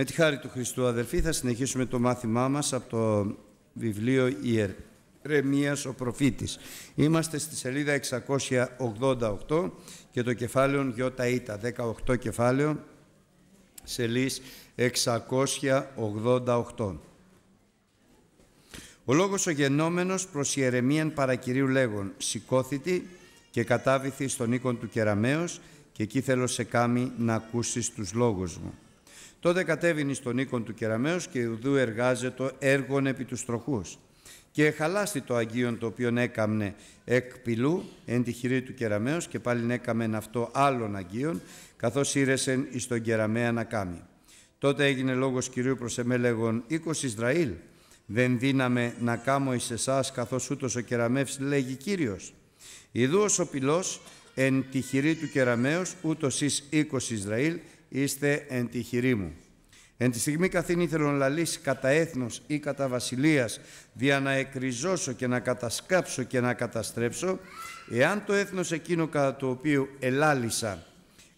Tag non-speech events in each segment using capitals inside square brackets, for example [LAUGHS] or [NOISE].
Με τη χάρη του Χριστού αδελφοί θα συνεχίσουμε το μάθημά μας από το βιβλίο Ιερεμίας ο προφήτης. Είμαστε στη σελίδα 688 και το κεφάλαιο Ιωτα 18 κεφάλαιο σελής 688. Ο λόγος ο γενόμενος προς Ιερεμίαν παρακυρίου λέγον «Σηκώθητη και κατάβηθη στον οίκον του κεραμέως και εκεί θέλω σε κάμι να ακούσεις τους λόγους μου». Τότε κατέβηνε στον οίκον του Κεραμέως και ουδού εργάζεται έργον επί τους τροχούς. Και χαλάστη το Αγίον το οποίο έκαμνε εκ πυλού εν τη χειρή του Κεραμέως και πάλιν έκαμεν αυτό άλλων αγίον καθώς ήρεσεν εις τον Κεραμέα να κάμει. Τότε έγινε λόγος Κυρίου προς εμέ λέγον «Οίκος Ισραήλ, δεν δύναμε να κάμω εις εσάς καθώς ούτως ο Κεραμεύς λέγει Κύριος». Ιδού ο πυλός εν τη χειρή του Κεραμέως ούτως εις Ισραήλ είστε εν τη χειρή μου. Εν τη στιγμή καθήν ήθελον κατά έθνος ή κατά βασιλείας, δια να εκριζώσω και να κατασκάψω και να καταστρέψω, εάν το έθνος εκείνο κατά το οποίο ελάλησα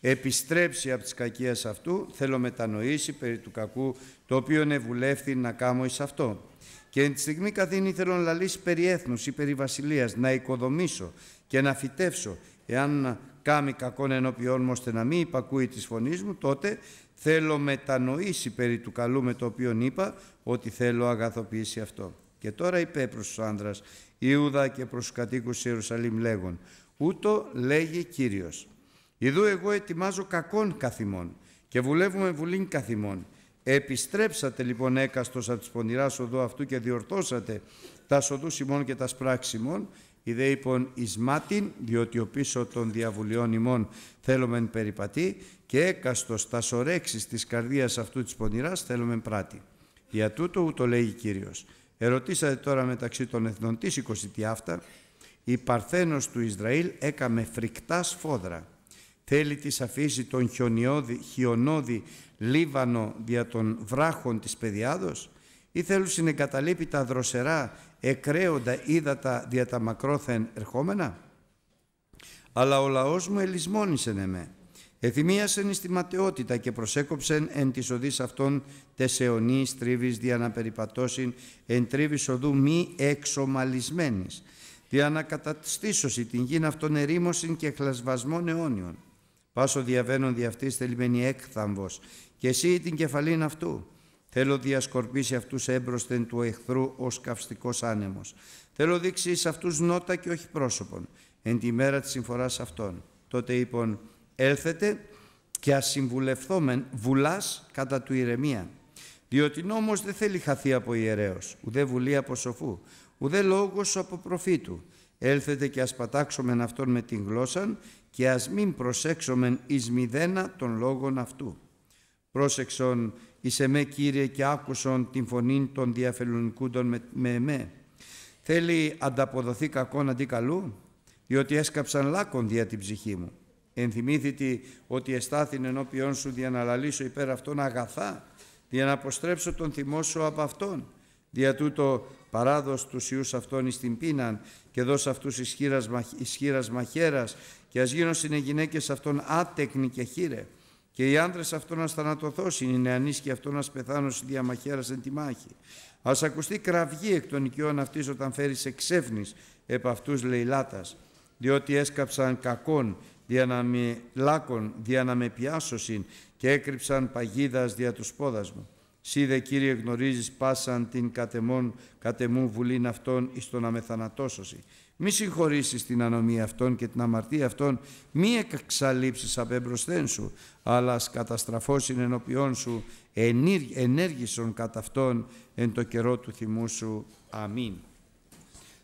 επιστρέψει από τις κακίες αυτού, θέλω μετανοήσει περί του κακού, το οποίο ευουλεύθη να κάμω εις αυτό. Και εν τη στιγμή καθήν ήθελον λαλείς περί έθνους ή περί βασιλείας, να οικοδομήσω και να φυτέψω, εάν κάμει κακόν ενώπιόν μου ώστε να μην υπακούει της φωνής μου, τότε θέλω μετανοήσει περί του καλού με το οποίο είπα ότι θέλω αγαθοποιήσει αυτό. Και τώρα είπε προς τους άνδρας Ιούδα και προς τους κατοίκους Ιερουσαλήμ λέγον «Ούτω λέγει Κύριος, Ιδού εγώ ετοιμάζω κακόν καθημών και βουλεύουμε βουλήν καθημών. Επιστρέψατε λοιπόν έκαστος από τη πονηράς οδού αυτού και διορθώσατε τα σοδού Σιμών και τα σπράξιμων Ιδέ υπον Ισμάτιν, διότι ο πίσω των διαβουλειών ημών θέλομεν περιπατή και έκαστος τας σωρέξεις της καρδίας αυτού της πονηράς θέλομεν πράτη. Για τούτο ούτω λέγει Κύριος. Ερωτήσατε τώρα μεταξύ των εθνών της 20 τι αυτά. Η Παρθένος του Ισραήλ έκαμε φρικτά σφόδρα. Θέλει της αφήσει τον χιονιώδη, χιονόδη Λίβανο δια των βράχων της πεδιάδος ή θέλουν συνεγκαταλείπει τα δροσερά, εκραίοντα ύδατα δια τα μακρόθεν ερχόμενα. Αλλά ο λαός μου ελισμόνησεν εμέ. Εθυμίασεν τη ματαιότητα και προσέκοψεν εν της οδής αυτών τες αιωνίης τρίβης δια να περιπατώσιν εν τρίβης οδού μη εξομαλισμένης. Δια να καταστήσωση την γην αυτών ερήμωσιν και χλασβασμών αιώνιων. Πάσο διαβαίνον δι' αυτής θελημένη έκθαμβος και εσύ την κεφαλήν αυτού Θέλω διασκορπίσει αυτούς έμπροσθεν του εχθρού ως καυστικός άνεμος. Θέλω δείξει εις αυτούς νότα και όχι πρόσωπον, εν τη μέρα της συμφοράς αυτών. Τότε είπων, έλθετε και ας βουλάς κατά του ηρεμία. Διότι νόμος δεν θέλει χαθεί από ιερέως, ουδέ βουλή από σοφού, ουδέ λόγος από προφήτου. Έλθετε και ας πατάξομεν αυτόν με την γλώσσαν και ας μην προσέξομεν εις μηδένα των λόγων αυτού. Πρόσεξον Είσαι με Κύριε και άκουσον την φωνή των διαφελονικούντων με, εμέ. Θέλει ανταποδοθεί κακόν αντί καλού, διότι έσκαψαν λάκων δια την ψυχή μου. Ενθυμήθητη ότι εστάθην ενώπιόν σου διαναλαλήσω υπέρ αυτών αγαθά, δια να αποστρέψω τον θυμό σου από αυτόν. Δια τούτο παραδοσ τους ιούς αυτών εις την πείναν και δώσ' αυτούς ισχύρας, ισχύρας μαχαίρας και ας γίνω αυτών άτεκνη και χείρε και οι άντρες αυτό να θανατωθώσουν, οι νεανείς και αυτό να πεθάνωσιν διαμαχαίρασεν τη μάχη. Ας ακουστεί κραυγή εκ των οικειών αυτής όταν φέρει εξέφνη επ' αυτούς λαιλάτα. Διότι έσκαψαν κακόν δια να με λάκων, δια να με πιάσωσιν και έκρυψαν παγίδας δια του πόδα μου. Σύ δε Κύριε γνωρίζεις πάσαν την κατεμών κατεμού βουλήν αυτών εις το να με θανατώσωση. Μη συγχωρήσεις την ανομία αυτών και την αμαρτία αυτών, μη εξαλείψεις απέμπροσθέν σου, αλλά ας καταστραφώσιν ενώπιόν σου, ενέργησον κατά αυτόν εν το καιρό του θυμού σου. Αμήν.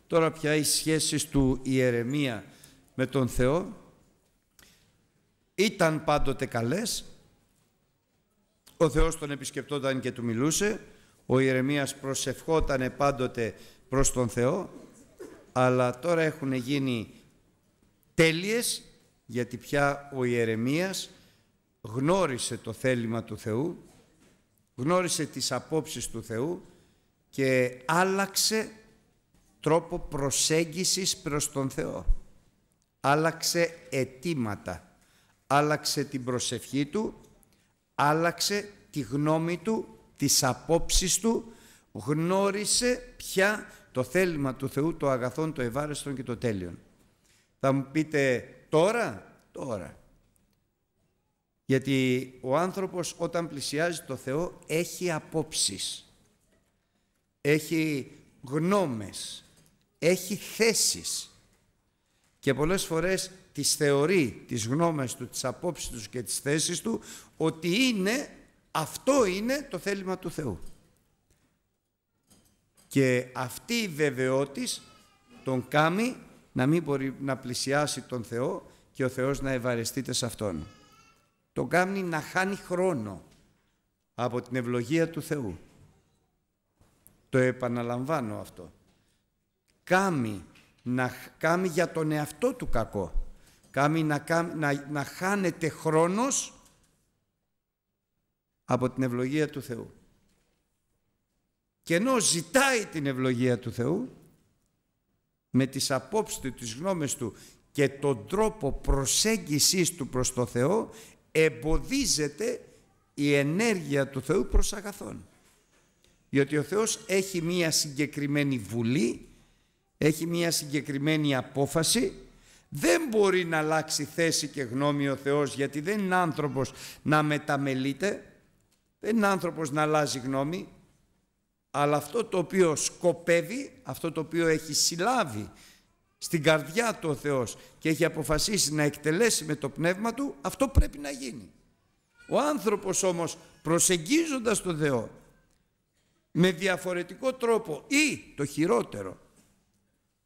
Τώρα πια οι σχέσεις του Ιερεμία με τον Θεό ήταν πάντοτε καλές. Ο Θεός τον επισκεπτόταν και του μιλούσε. Ο Ιερεμίας προσευχόταν πάντοτε προς τον Θεό αλλά τώρα έχουν γίνει τέλειες γιατί πια ο Ιερεμίας γνώρισε το θέλημα του Θεού, γνώρισε τις απόψεις του Θεού και άλλαξε τρόπο προσέγγισης προς τον Θεό. Άλλαξε αιτήματα, άλλαξε την προσευχή του, άλλαξε τη γνώμη του, τις απόψεις του, γνώρισε πια το θέλημα του Θεού, το αγαθόν, το ευάρεστον και το τέλειον. Θα μου πείτε τώρα, τώρα. Γιατί ο άνθρωπος όταν πλησιάζει το Θεό έχει απόψεις, έχει γνώμες, έχει θέσεις και πολλές φορές τις θεωρεί, τις γνώμες του, τις απόψεις τους και τις θέσεις του ότι είναι, αυτό είναι το θέλημα του Θεού. Και αυτή η βεβαιότης τον κάνει να μην μπορεί να πλησιάσει τον Θεό και ο Θεός να ευαρεστείται σε Αυτόν. Τον κάνει να χάνει χρόνο από την ευλογία του Θεού. Το επαναλαμβάνω αυτό. Κάμει, να, κάνει για τον εαυτό του κακό. Κάμει να, να, να χάνεται χρόνος από την ευλογία του Θεού. Και ενώ ζητάει την ευλογία του Θεού, με τις απόψεις του, τις γνώμες του και τον τρόπο προσέγγισης του προς το Θεό, εμποδίζεται η ενέργεια του Θεού προς αγαθόν. Διότι ο Θεός έχει μία συγκεκριμένη βουλή, έχει μία συγκεκριμένη απόφαση, δεν μπορεί να αλλάξει θέση και γνώμη ο Θεός γιατί δεν είναι άνθρωπος να μεταμελείται, δεν είναι άνθρωπος να αλλάζει γνώμη, αλλά αυτό το οποίο σκοπεύει, αυτό το οποίο έχει συλλάβει στην καρδιά του ο Θεός και έχει αποφασίσει να εκτελέσει με το πνεύμα του, αυτό πρέπει να γίνει. Ο άνθρωπος όμως προσεγγίζοντας τον Θεό με διαφορετικό τρόπο ή το χειρότερο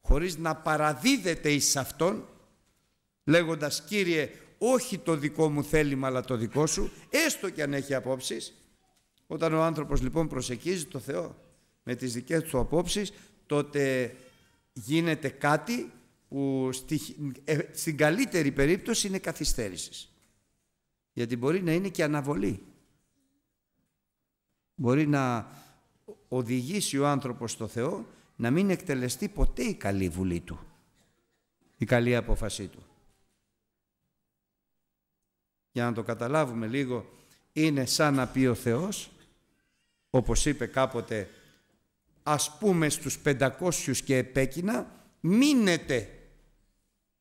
χωρίς να παραδίδεται εις Αυτόν λέγοντας «Κύριε, όχι το δικό μου θέλημα αλλά το δικό σου» έστω και αν έχει απόψεις όταν ο άνθρωπος λοιπόν προσεγγίζει το Θεό με τις δικές του απόψεις, τότε γίνεται κάτι που στη, ε, στην καλύτερη περίπτωση είναι καθυστέρησης. Γιατί μπορεί να είναι και αναβολή. Μπορεί να οδηγήσει ο άνθρωπος στο Θεό να μην εκτελεστεί ποτέ η καλή βουλή του, η καλή απόφασή του. Για να το καταλάβουμε λίγο, είναι σαν να πει ο Θεός, όπως είπε κάποτε ας πούμε στους 500 και επέκεινα μείνετε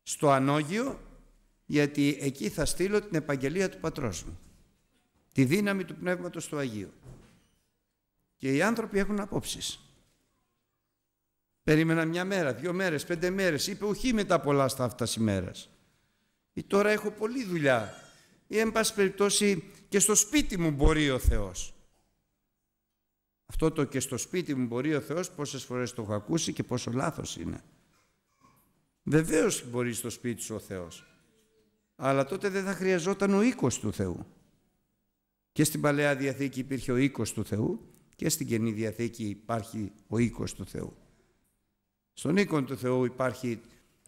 στο Ανώγιο γιατί εκεί θα στείλω την επαγγελία του πατρός μου τη δύναμη του Πνεύματος του Αγίου και οι άνθρωποι έχουν απόψεις περίμενα μια μέρα, δύο μέρες, πέντε μέρες είπε ουχή μετά πολλά στα αυτά σημερας. ή τώρα έχω πολλή δουλειά ή εν πάση περιπτώσει και στο σπίτι μου μπορεί ο Θεός αυτό το και στο σπίτι μου μπορεί ο Θεός πόσες φορές το έχω ακούσει και πόσο λάθος είναι. Βεβαίως μπορεί στο σπίτι σου ο Θεός. Αλλά τότε δεν θα χρειαζόταν ο οίκος του Θεού. Και στην Παλαιά Διαθήκη υπήρχε ο οίκος του Θεού και στην Καινή Διαθήκη υπάρχει ο οίκος του Θεού. Στον οίκο του Θεού υπάρχει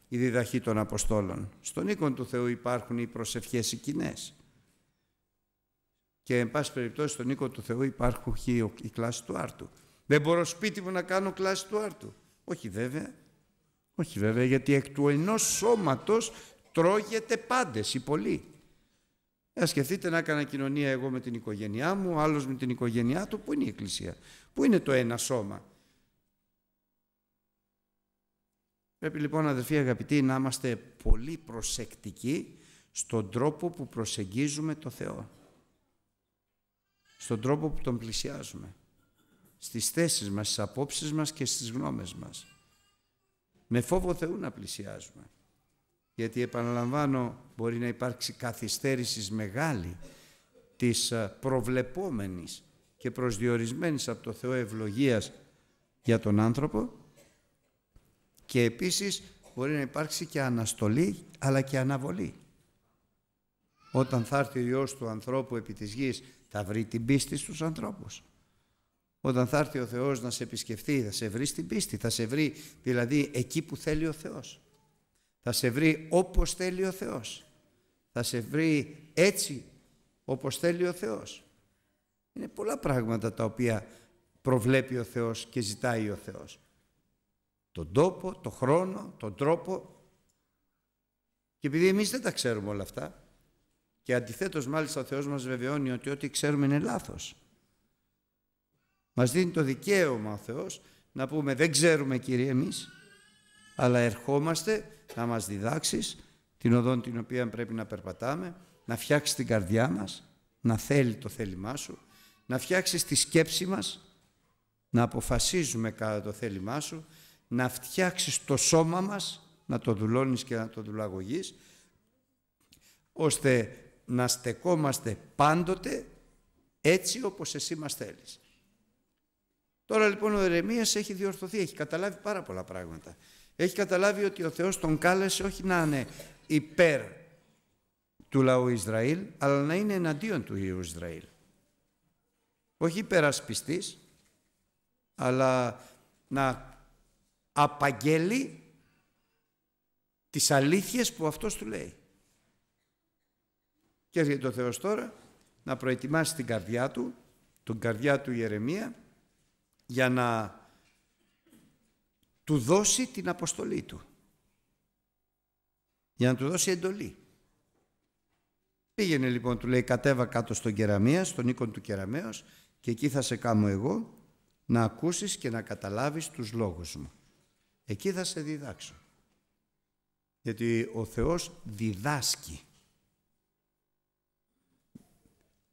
η διδαχή των Αποστόλων. Στον οίκο του Θεού υπάρχουν οι προσευχές οι κοινές. Και εν πάση περιπτώσει στον οίκο του Θεού υπάρχουν η κλάση του άρτου. Δεν μπορώ σπίτι μου να κάνω κλάση του άρτου. Όχι βέβαια. Όχι βέβαια γιατί εκ του ενός σώματος τρώγεται πάντες ή πολλοί. Να ε, σκεφτείτε να έκανα κοινωνία εγώ με την οικογένειά μου, άλλος με την οικογένειά του. Πού είναι η εκκλησία. Πού είναι το ένα σώμα. Πρέπει λοιπόν αδελφοί αγαπητοί να είμαστε πολύ προσεκτικοί στον τρόπο που προσεγγίζουμε το ενα σωμα πρεπει λοιπον αδερφοί αγαπητοι να ειμαστε πολυ προσεκτικοι στον τροπο που προσεγγιζουμε το θεο στον τρόπο που τον πλησιάζουμε, στις θέσεις μας, στις απόψεις μας και στις γνώμες μας. Με φόβο Θεού να πλησιάζουμε. Γιατί επαναλαμβάνω μπορεί να υπάρξει καθυστέρησης μεγάλη της ε, προβλεπόμενης και προσδιορισμένης από το Θεό ευλογίας για τον άνθρωπο και επίσης μπορεί να υπάρξει και αναστολή αλλά και αναβολή. Όταν θα έρθει ο Υιός του ανθρώπου επί της γης θα βρει την πίστη στους ανθρώπους. Όταν θα έρθει ο Θεός να σε επισκεφτεί, θα σε βρει στην πίστη, θα σε βρει δηλαδή εκεί που θέλει ο Θεός. Θα σε βρει όπως θέλει ο Θεός. Θα σε βρει έτσι όπως θέλει ο Θεός. Είναι πολλά πράγματα τα οποία προβλέπει ο Θεός και ζητάει ο Θεός. Τον τόπο, τον χρόνο, τον τρόπο. Και επειδή εμείς δεν τα ξέρουμε όλα αυτά, και αντιθέτως μάλιστα ο Θεός μας βεβαιώνει ότι ό,τι ξέρουμε είναι λάθος. Μας δίνει το δικαίωμα ο Θεός να πούμε δεν ξέρουμε Κύριε εμείς, αλλά ερχόμαστε να μας διδάξεις την οδόν την οποία πρέπει να περπατάμε, να φτιάξεις την καρδιά μας, να θέλει το θέλημά σου, να φτιάξεις τη σκέψη μας, να αποφασίζουμε κατά το θέλημά σου, να φτιάξεις το σώμα μας, να το δουλώνεις και να το δουλαγωγείς, ώστε να στεκόμαστε πάντοτε έτσι όπως εσύ μας θέλεις. Τώρα λοιπόν ο Ερεμίας έχει διορθωθεί, έχει καταλάβει πάρα πολλά πράγματα. Έχει καταλάβει ότι ο Θεός τον κάλεσε όχι να είναι υπέρ του λαού Ισραήλ, αλλά να είναι εναντίον του Ιού Ισραήλ. Όχι υπερασπιστής, αλλά να απαγγέλει τις αλήθειες που αυτός του λέει. Και έρχεται ο Θεός τώρα να προετοιμάσει την καρδιά του, τον καρδιά του Ιερεμία, για να του δώσει την αποστολή του. Για να του δώσει εντολή. Πήγαινε λοιπόν, του λέει, κατέβα κάτω στον Κεραμίας, στον οίκον του Κεραμέως και εκεί θα σε κάνω εγώ να ακούσεις και να καταλάβεις τους λόγους μου. Εκεί θα σε διδάξω. Γιατί ο Θεός διδάσκει.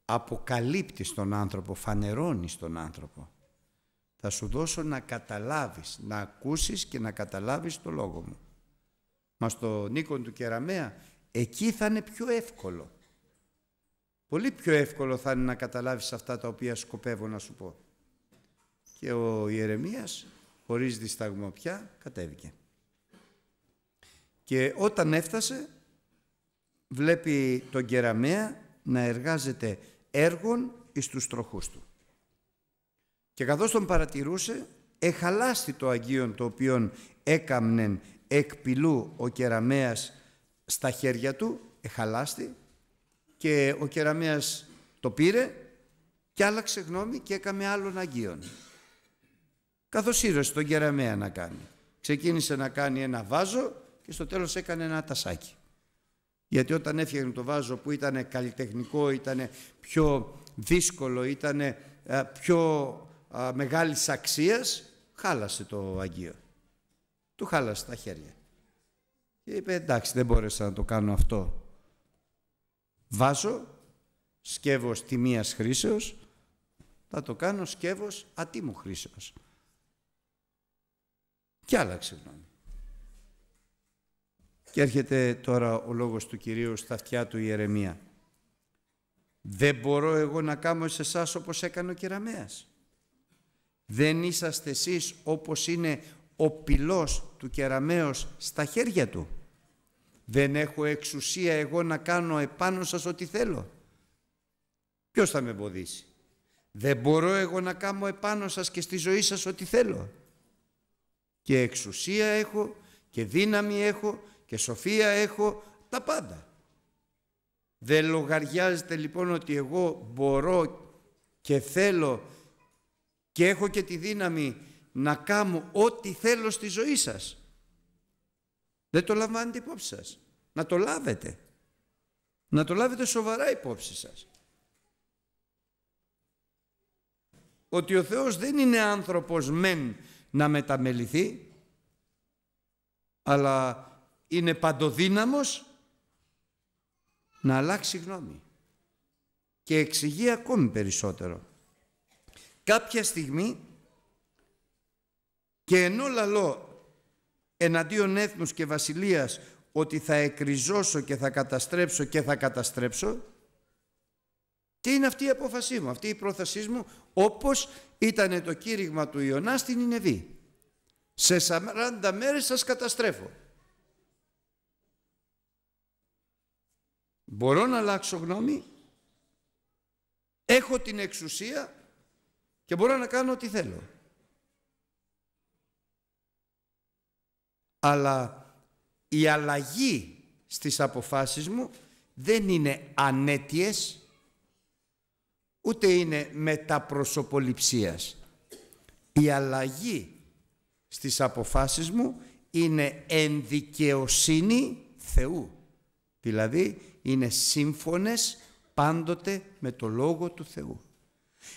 αποκαλύπτει τον άνθρωπο, φανερώνεις τον άνθρωπο. Θα σου δώσω να καταλάβεις, να ακούσεις και να καταλάβεις το λόγο μου. Μα στο Νίκον του Κεραμέα, εκεί θα είναι πιο εύκολο. Πολύ πιο εύκολο θα είναι να καταλάβεις αυτά τα οποία σκοπεύω να σου πω. Και ο Ιερεμίας, χωρίς δισταγμό πια, κατέβηκε. Και όταν έφτασε, βλέπει τον Κεραμέα να εργάζεται έργων εις τους τροχούς του. Και καθώς τον παρατηρούσε, εχαλάστη το Αγίον το οποίον έκαμνεν εκ ο κεραμέας στα χέρια του, εχαλάστη, και ο κεραμέας το πήρε και άλλαξε γνώμη και έκαμε άλλον Αγίον. Καθώς ήρωσε τον κεραμέα να κάνει. Ξεκίνησε να κάνει ένα βάζο και στο τέλος έκανε ένα τασάκι. Γιατί όταν έφτιαχνε το βάζο που ήταν καλλιτεχνικό, ήταν πιο δύσκολο, ήταν ε, πιο μεγάλη μεγάλης αξίας, χάλασε το Αγγείο. Του χάλασε τα χέρια. Και είπε εντάξει δεν μπόρεσα να το κάνω αυτό. Βάζω σκεύο τιμίας χρήσεως, θα το κάνω σκεύος ατίμου χρήσεως. Και άλλαξε γνώμη. Και έρχεται τώρα ο λόγος του Κυρίου στα αυτιά του Ιερεμία. Δεν μπορώ εγώ να κάνω σε εσάς όπως έκανε ο κεραμέας. Δεν είσαστε εσείς όπως είναι ο πυλός του κεραμέως στα χέρια του. Δεν έχω εξουσία εγώ να κάνω επάνω σας ό,τι θέλω. Ποιος θα με εμποδίσει. Δεν μπορώ εγώ να κάνω επάνω σας και στη ζωή σας ό,τι θέλω. Και εξουσία έχω και δύναμη έχω και σοφία έχω τα πάντα. Δεν λογαριάζεται λοιπόν ότι εγώ μπορώ και θέλω και έχω και τη δύναμη να κάνω ό,τι θέλω στη ζωή σας. Δεν το λαμβάνετε υπόψη σας. Να το λάβετε. Να το λάβετε σοβαρά υπόψη σας. Ότι ο Θεός δεν είναι άνθρωπος μεν να μεταμεληθεί, αλλά είναι παντοδύναμος να αλλάξει γνώμη. Και εξηγεί ακόμη περισσότερο. Κάποια στιγμή και ενώ λαλώ εναντίον έθνους και βασιλείας ότι θα εκριζώσω και θα καταστρέψω και θα καταστρέψω τι είναι αυτή η απόφασή μου, αυτή η πρόθεσή μου όπως ήταν το κήρυγμα του Ιωνά στην Ινεβή. Σε 40 μέρες σας καταστρέφω. Μπορώ να αλλάξω γνώμη, έχω την εξουσία και μπορώ να κάνω ό,τι θέλω. Αλλά η αλλαγή στις αποφάσεις μου δεν είναι ανέτιες, ούτε είναι μεταπροσωποληψίας. Η αλλαγή στις αποφάσεις μου είναι ενδικαιοσύνη Θεού. Δηλαδή είναι σύμφωνες πάντοτε με το Λόγο του Θεού.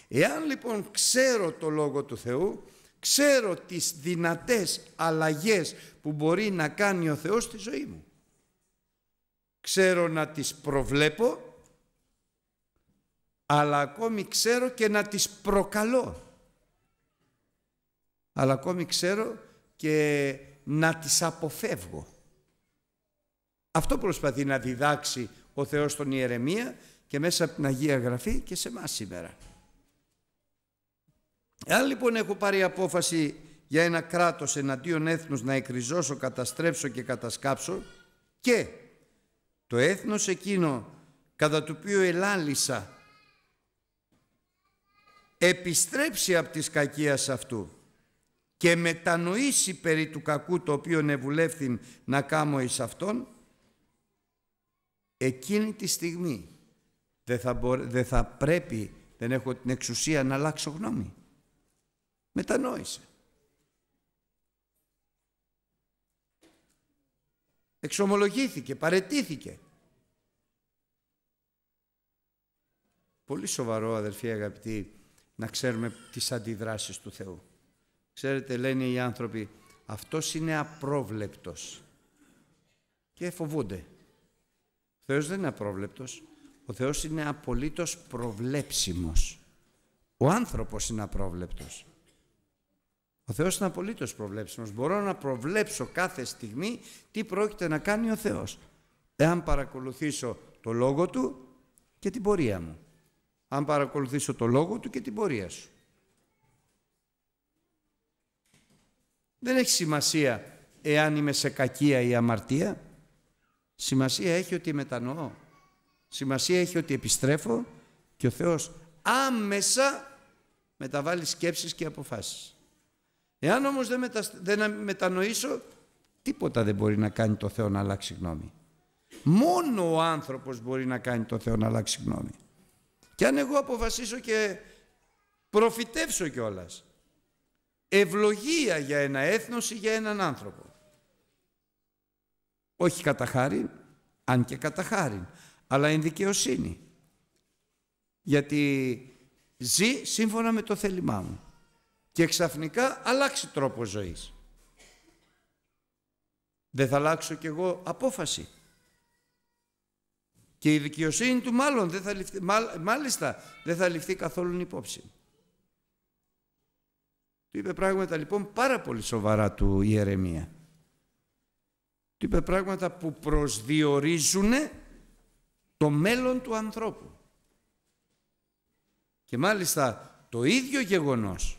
Εάν λοιπόν ξέρω το Λόγο του Θεού, ξέρω τις δυνατές αλλαγές που μπορεί να κάνει ο Θεός στη ζωή μου. Ξέρω να τις προβλέπω, αλλά ακόμη ξέρω και να τις προκαλώ. Αλλά ακόμη ξέρω και να τις αποφεύγω. Αυτό προσπαθεί να διδάξει ο Θεός τον Ιερεμία και μέσα από την Αγία Γραφή και σε εμάς σήμερα. Αν λοιπόν έχω πάρει απόφαση για ένα κράτος εναντίον έθνους να εκριζώσω, καταστρέψω και κατασκάψω και το έθνος εκείνο κατά το οποίο ελάλησα επιστρέψει από τις κακίας αυτού και μετανοήσει περί του κακού το οποίο νεβουλεύθην να κάμω εις αυτόν, εκείνη τη στιγμή δεν θα, πρέπει, δεν έχω την εξουσία να αλλάξω γνώμη. Μετανόησε. Εξομολογήθηκε, παρετήθηκε. Πολύ σοβαρό, αδερφοί αγαπητοί, να ξέρουμε τις αντιδράσεις του Θεού. Ξέρετε, λένε οι άνθρωποι, αυτός είναι απρόβλεπτος και φοβούνται. Θεός δεν είναι απρόβλεπτος. Ο Θεός είναι απολύτως προβλέψιμος. Ο άνθρωπος είναι απρόβλεπτος. Ο Θεός είναι απολύτως προβλέψιμος. Μπορώ να προβλέψω κάθε στιγμή τι πρόκειται να κάνει ο Θεός. Εάν παρακολουθήσω το λόγο Του και την πορεία μου. Αν παρακολουθήσω το λόγο Του και την πορεία σου. Δεν έχει σημασία εάν είμαι σε κακία ή αμαρτία. Σημασία έχει ότι μετανοώ. Σημασία έχει ότι επιστρέφω και ο Θεός άμεσα μεταβάλλει σκέψεις και αποφάσεις. Εάν όμως δεν, μετα... δεν μετανοήσω, τίποτα δεν μπορεί να κάνει το Θεό να αλλάξει γνώμη. Μόνο ο άνθρωπος μπορεί να κάνει το Θεό να αλλάξει γνώμη. Και αν εγώ αποφασίσω και προφητεύσω κιόλας, ευλογία για ένα έθνος ή για έναν άνθρωπο όχι κατά χάρη, αν και κατά χάρη, αλλά εν δικαιοσύνη. Γιατί ζει σύμφωνα με το θέλημά μου και ξαφνικά αλλάξει τρόπο ζωής. Δεν θα αλλάξω κι εγώ απόφαση. Και η δικαιοσύνη του μάλλον δεν θα μάλιστα δεν θα ληφθεί καθόλου υπόψη. Του είπε πράγματα λοιπόν πάρα πολύ σοβαρά του Ιερεμία. Του είπε πράγματα που προσδιορίζουν το μέλλον του ανθρώπου. Και μάλιστα το ίδιο γεγονός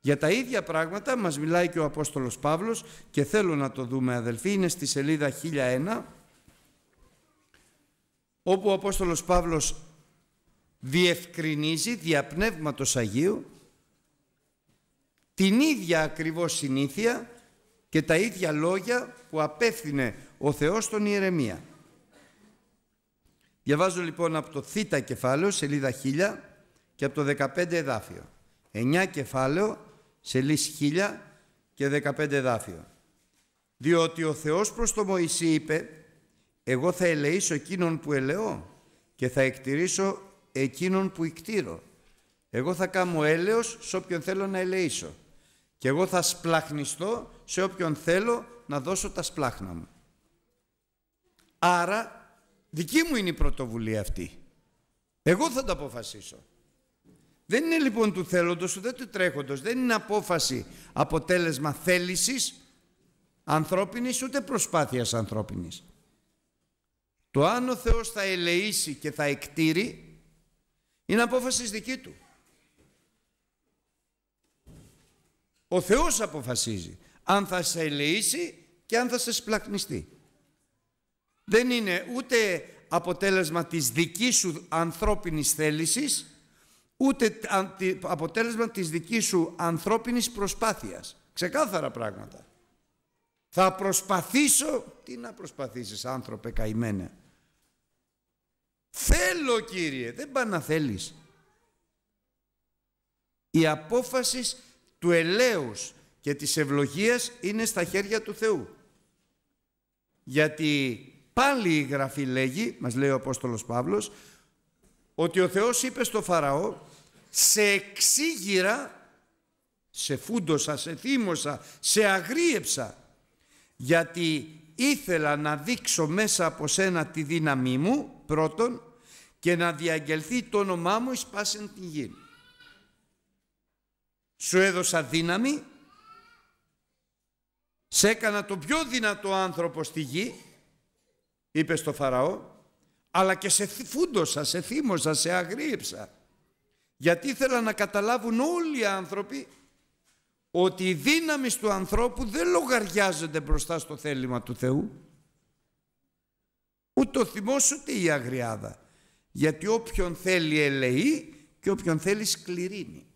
για τα ίδια πράγματα μας μιλάει και ο Απόστολος Παύλος και θέλω να το δούμε αδελφοί, είναι στη σελίδα 1001 όπου ο Απόστολος Παύλος διευκρινίζει πνεύματος Αγίου την ίδια ακριβώς συνήθεια και τα ίδια λόγια που απέφθινε ο Θεός στον Ιερεμία. Διαβάζω λοιπόν από το θήτα κεφάλαιο, σελίδα 1000 και από το 15 εδάφιο. 9 κεφάλαιο, σελίδα 1000 και 15 εδάφιο. Διότι ο Θεός προς τον Μωυσή είπε «Εγώ θα ελεήσω εκείνον που ελεώ και θα εκτηρήσω εκείνον που εκτήρω. Εγώ θα κάνω έλεος σε όποιον θέλω να ελεήσω και εγώ θα σπλαχνιστώ σε όποιον θέλω να δώσω τα σπλάχνα μου. Άρα δική μου είναι η πρωτοβουλία αυτή. Εγώ θα το αποφασίσω. Δεν είναι λοιπόν του θέλοντος, δεν του τρέχοντος. Δεν είναι απόφαση αποτέλεσμα θέλησης ανθρώπινης, ούτε προσπάθειας ανθρώπινης. Το αν ο Θεός θα ελεήσει και θα εκτίρει είναι απόφασης δική του. Ο Θεός αποφασίζει αν θα σε ελεήσει και αν θα σε σπλακνιστεί. Δεν είναι ούτε αποτέλεσμα της δικής σου ανθρώπινης θέλησης, ούτε αποτέλεσμα της δικής σου ανθρώπινης προσπάθειας. Ξεκάθαρα πράγματα. Θα προσπαθήσω, τι να προσπαθήσεις άνθρωπε καημένα. Θέλω Κύριε, δεν πάει να θέλεις. Η απόφαση του ελέους, και τις ευλογίες είναι στα χέρια του Θεού. Γιατί πάλι η Γραφή λέγει, μας λέει ο Απόστολος Παύλος, ότι ο Θεός είπε στο Φαραώ «Σε εξήγηρα, σε φούντοσα, σε θύμωσα, σε αγρίεψα, γιατί ήθελα να δείξω μέσα από σένα τη δύναμή μου, πρώτον, και να διαγγελθεί το όνομά μου εις πάσεν τη γη. Σου έδωσα δύναμη σε έκανα τον πιο δυνατό άνθρωπο στη γη, είπε στο Φαραώ, αλλά και σε φούντοσα, σε θύμωσα, σε αγρίεψα. Γιατί ήθελα να καταλάβουν όλοι οι άνθρωποι ότι οι δύναμη του ανθρώπου δεν λογαριάζονται μπροστά στο θέλημα του Θεού. Ούτε ο θυμός ούτε η αγριάδα. Γιατί όποιον θέλει ελεεί και όποιον θέλει σκληρύνει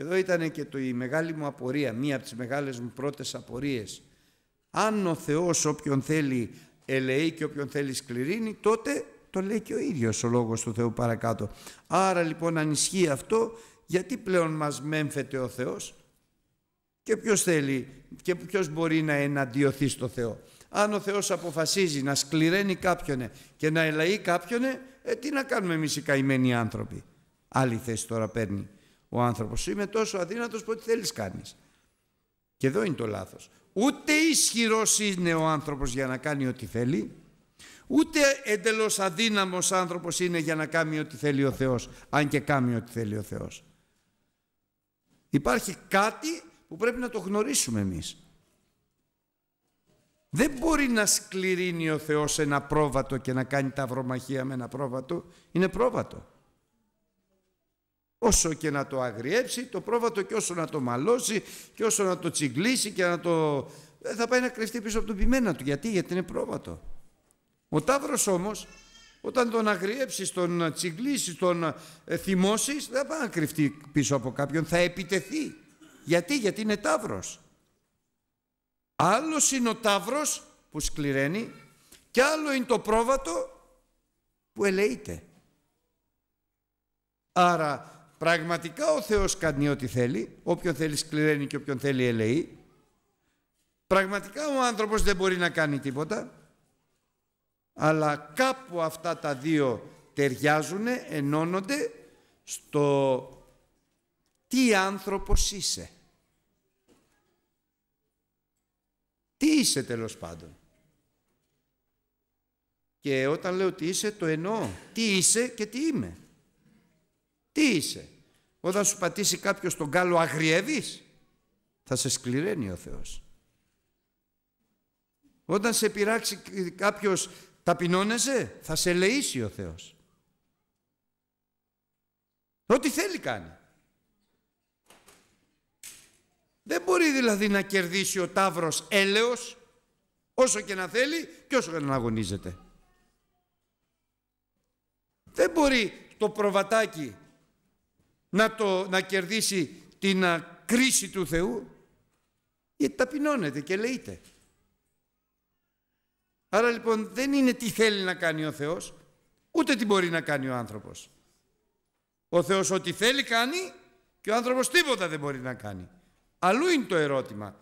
εδώ ήταν και το, η μεγάλη μου απορία, μία από τις μεγάλες μου πρώτες απορίες. Αν ο Θεός όποιον θέλει ελεεί και όποιον θέλει σκληρύνει, τότε το λέει και ο ίδιος ο Λόγος του Θεού παρακάτω. Άρα λοιπόν αν ισχύει αυτό, γιατί πλέον μας μέμφεται ο Θεός και ποιος θέλει και ποιος μπορεί να εναντιωθεί στο Θεό. Αν ο Θεός αποφασίζει να σκληραίνει κάποιον και να ελαεί κάποιον, ε, τι να κάνουμε εμείς οι καημένοι άνθρωποι. Άλλη θέση τώρα παίρνει ο άνθρωπος. είναι τόσο αδύνατος που ό,τι θέλεις κάνεις. Και εδώ είναι το λάθος. Ούτε ισχυρός είναι ο άνθρωπος για να κάνει ό,τι θέλει, ούτε εντελώς αδύναμος άνθρωπος είναι για να κάνει ό,τι θέλει ο Θεός, αν και κάνει ό,τι θέλει ο Θεός. Υπάρχει κάτι που πρέπει να το γνωρίσουμε εμείς. Δεν μπορεί να σκληρύνει ο Θεός ένα πρόβατο και να κάνει ταυρομαχία με ένα πρόβατο. Είναι πρόβατο. Όσο και να το αγριέψει το πρόβατο και όσο να το μαλώσει και όσο να το τσιγκλίσει και να το... Ε, θα πάει να κρυφτεί πίσω από τον πιμένα του. Γιατί, γιατί είναι πρόβατο. Ο Ταύρος όμως όταν τον αγριέψεις, τον τσιγκλίσεις, τον ε, θυμώσεις δεν πάει να κρυφτεί πίσω από κάποιον, θα επιτεθεί. Γιατί, γιατί είναι Ταύρος. Άλλος είναι ο Ταύρος που σκληραίνει και άλλο είναι το πρόβατο που ελεείται. Άρα Πραγματικά ο Θεός κάνει ό,τι θέλει, όποιον θέλει σκληραίνει και όποιον θέλει ελεεί. Πραγματικά ο άνθρωπος δεν μπορεί να κάνει τίποτα, αλλά κάπου αυτά τα δύο ταιριάζουν, ενώνονται στο τι άνθρωπος είσαι. Τι είσαι τέλος πάντων. Και όταν λέω τι είσαι το εννοώ. Τι είσαι και τι είμαι. Τι είσαι, όταν σου πατήσει κάποιος τον κάλο αγριεύεις, θα σε σκληραίνει ο Θεός. Όταν σε πειράξει κάποιος ταπεινώνεσαι, θα σε λεήσει ο Θεός. Ό,τι θέλει κάνει. Δεν μπορεί δηλαδή να κερδίσει ο Ταύρος έλεος όσο και να θέλει και όσο και να αγωνίζεται. Δεν μπορεί το προβατάκι να, το, να κερδίσει την α, κρίση του Θεού γιατί ταπεινώνεται και λέειται. Άρα λοιπόν δεν είναι τι θέλει να κάνει ο Θεός ούτε τι μπορεί να κάνει ο άνθρωπος. Ο Θεός ό,τι θέλει κάνει και ο άνθρωπος τίποτα δεν μπορεί να κάνει. Αλλού είναι το ερώτημα.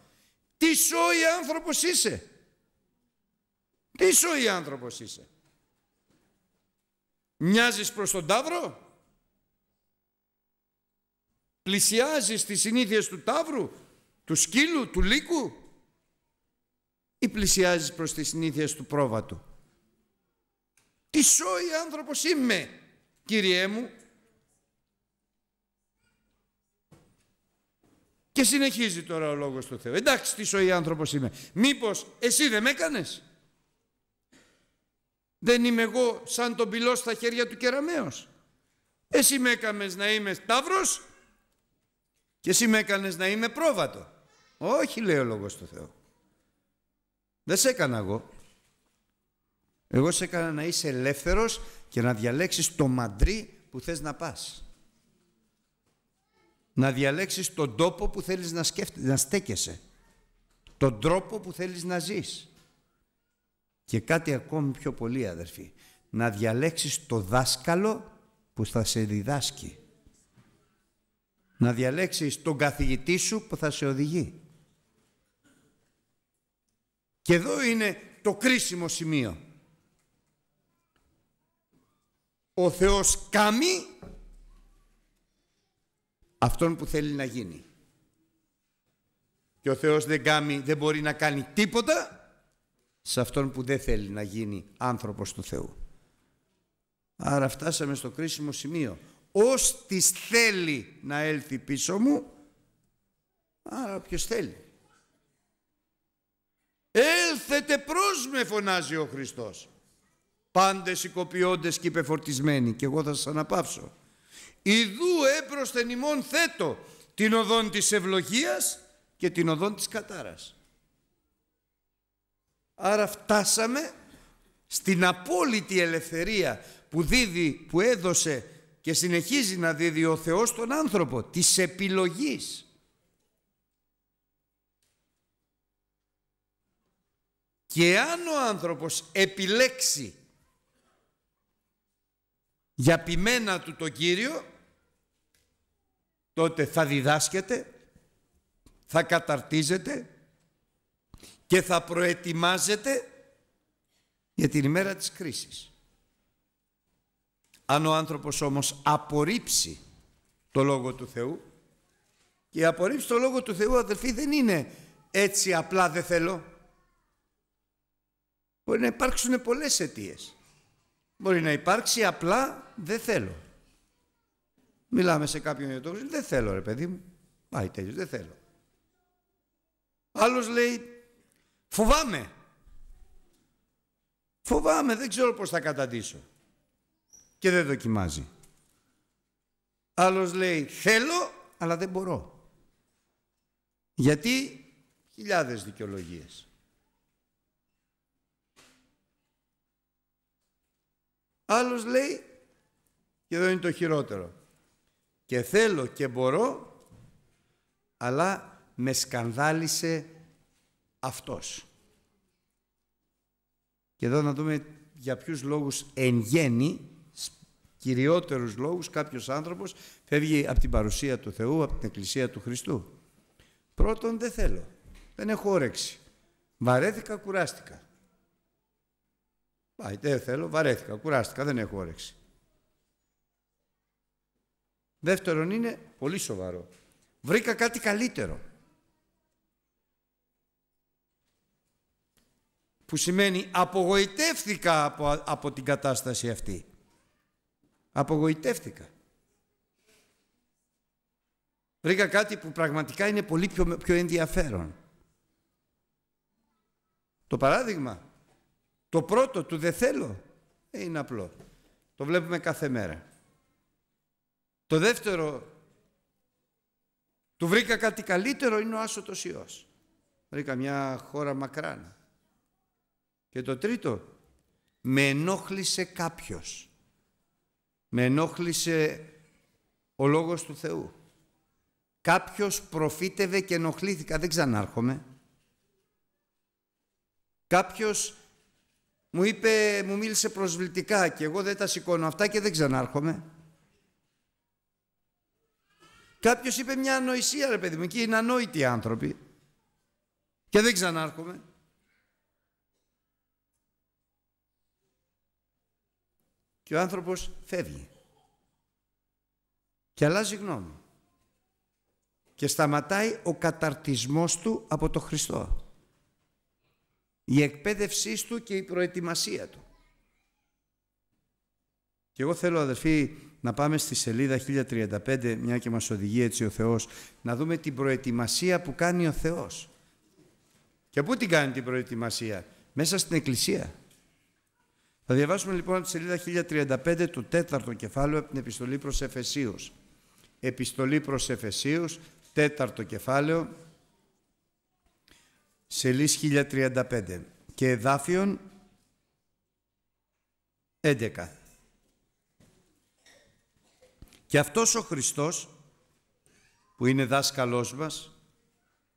Τι σώει άνθρωπος είσαι. Τι σώει άνθρωπος είσαι. Μοιάζεις προς τον Ταύρο. Πλησιάζεις τις συνήθειες του τάβρου, του σκύλου, του λύκου ή πλησιάζεις προς τις συνήθειες του πρόβατου. Τι σόι άνθρωπος είμαι, Κύριέ μου. Και συνεχίζει τώρα ο λόγος του Θεού. Εντάξει, τι σοι άνθρωπος είμαι. Μήπως εσύ δεν με έκανες. Δεν είμαι εγώ σαν τον πυλό στα χέρια του κεραμέως. Εσύ με έκαμες να είμαι ταύρος και εσύ με έκανες να είμαι πρόβατο. Όχι λέει ο λόγος του Θεού. Δεν σε έκανα εγώ. Εγώ σε έκανα να είσαι ελεύθερος και να διαλέξεις το μαντρί που θες να πας. Να διαλέξεις τον τόπο που θέλεις να, να στέκεσαι. Τον τρόπο που θέλεις να ζεις. Και κάτι ακόμη πιο πολύ αδερφοί. Να διαλέξεις το δάσκαλο που θα σε διδάσκει να διαλέξεις τον καθηγητή σου που θα σε οδηγεί. Και εδώ είναι το κρίσιμο σημείο. Ο Θεός κάνει αυτόν που θέλει να γίνει. Και ο Θεός δεν, κάνει, δεν μπορεί να κάνει τίποτα σε αυτόν που δεν θέλει να γίνει άνθρωπος του Θεού. Άρα φτάσαμε στο κρίσιμο σημείο ως τις θέλει να έλθει πίσω μου, άρα ποιος θέλει. Έλθετε προς με φωνάζει ο Χριστός. πάντες οικοποιώντες και υπεφορτισμένοι και εγώ θα σας αναπαύσω. Ιδού έπροσθεν ημών θέτω την οδόν της ευλογίας και την οδόν της κατάρας. Άρα φτάσαμε στην απόλυτη ελευθερία που δίδει, που έδωσε και συνεχίζει να δίδει ο Θεός τον άνθρωπο της επιλογής. Και αν ο άνθρωπος επιλέξει για ποιμένα του το Κύριο, τότε θα διδάσκεται, θα καταρτίζεται και θα προετοιμάζεται για την ημέρα της κρίσης. Αν ο άνθρωπος όμως απορρίψει το Λόγο του Θεού και η το Λόγο του Θεού αδελφοί δεν είναι έτσι απλά δεν θέλω. Μπορεί να υπάρξουν πολλές αιτίες. Μπορεί να υπάρξει απλά δεν θέλω. Μιλάμε σε κάποιον για το δεν θέλω ρε παιδί μου. Πάει τέλειος, δεν θέλω. Άλλος λέει φοβάμαι. Φοβάμαι, δεν ξέρω πώς θα καταντήσω και δεν δοκιμάζει. Άλλος λέει θέλω αλλά δεν μπορώ. Γιατί χιλιάδες δικαιολογίες. Άλλος λέει και εδώ είναι το χειρότερο. Και θέλω και μπορώ αλλά με σκανδάλισε αυτός. Και εδώ να δούμε για ποιους λόγους εν γέννη κυριότερους λόγους κάποιος άνθρωπος φεύγει από την παρουσία του Θεού, από την Εκκλησία του Χριστού. Πρώτον δεν θέλω, δεν έχω όρεξη. Βαρέθηκα, κουράστηκα. Πάει, δεν θέλω, βαρέθηκα, κουράστηκα, δεν έχω όρεξη. Δεύτερον είναι πολύ σοβαρό. Βρήκα κάτι καλύτερο. Που σημαίνει απογοητεύθηκα από, από την κατάσταση αυτή απογοητεύτηκα. Βρήκα κάτι που πραγματικά είναι πολύ πιο, πιο ενδιαφέρον. Το παράδειγμα, το πρώτο του «δεν θέλω» ε, είναι απλό. Το βλέπουμε κάθε μέρα. Το δεύτερο, του βρήκα κάτι καλύτερο, είναι ο άσωτος ιός. Βρήκα μια χώρα μακράν. Και το τρίτο, με ενόχλησε κάποιος με ενόχλησε ο Λόγος του Θεού. Κάποιος προφήτευε και ενοχλήθηκα, δεν ξανάρχομαι. Κάποιος μου είπε, μου μίλησε προσβλητικά και εγώ δεν τα σηκώνω αυτά και δεν ξανάρχομαι. Κάποιος είπε μια ανοησία ρε παιδί μου και είναι ανόητοι άνθρωποι και δεν ξανάρχομαι. και ο άνθρωπος φεύγει και αλλάζει γνώμη και σταματάει ο καταρτισμός του από το Χριστό η εκπαίδευσή του και η προετοιμασία του και εγώ θέλω αδερφοί να πάμε στη σελίδα 1035 μια και μας οδηγεί έτσι ο Θεός να δούμε την προετοιμασία που κάνει ο Θεός και πού την κάνει την προετοιμασία μέσα στην Εκκλησία θα διαβάσουμε λοιπόν τη σελίδα 1035 του τέταρτου κεφάλαιου από την επιστολή προς Εφεσίους. Επιστολή προς Εφεσίους, τέταρτο κεφάλαιο, σελίδα 1035 και εδάφιον 11. Και αυτός ο Χριστός που είναι δάσκαλός μας,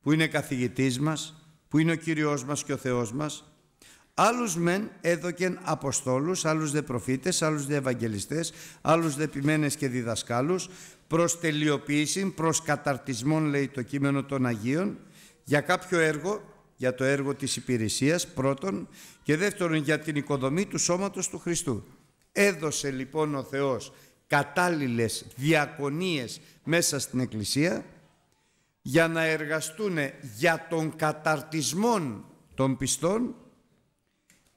που είναι καθηγητής μας, που είναι ο Κύριος μας και ο Θεός μας, Άλλους μεν έδωκεν αποστόλους, άλλους δε προφήτες, άλλους δε ευαγγελιστές, άλλους δε επιμένες και διδασκάλους, προς τελειοποίηση, προς καταρτισμόν λέει το κείμενο των Αγίων, για κάποιο έργο, για το έργο της υπηρεσίας πρώτον και δεύτερον για την οικοδομή του σώματος του Χριστού. Έδωσε λοιπόν ο Θεός κατάλληλες διακονίες μέσα στην Εκκλησία για να εργαστούν για τον καταρτισμόν των πιστών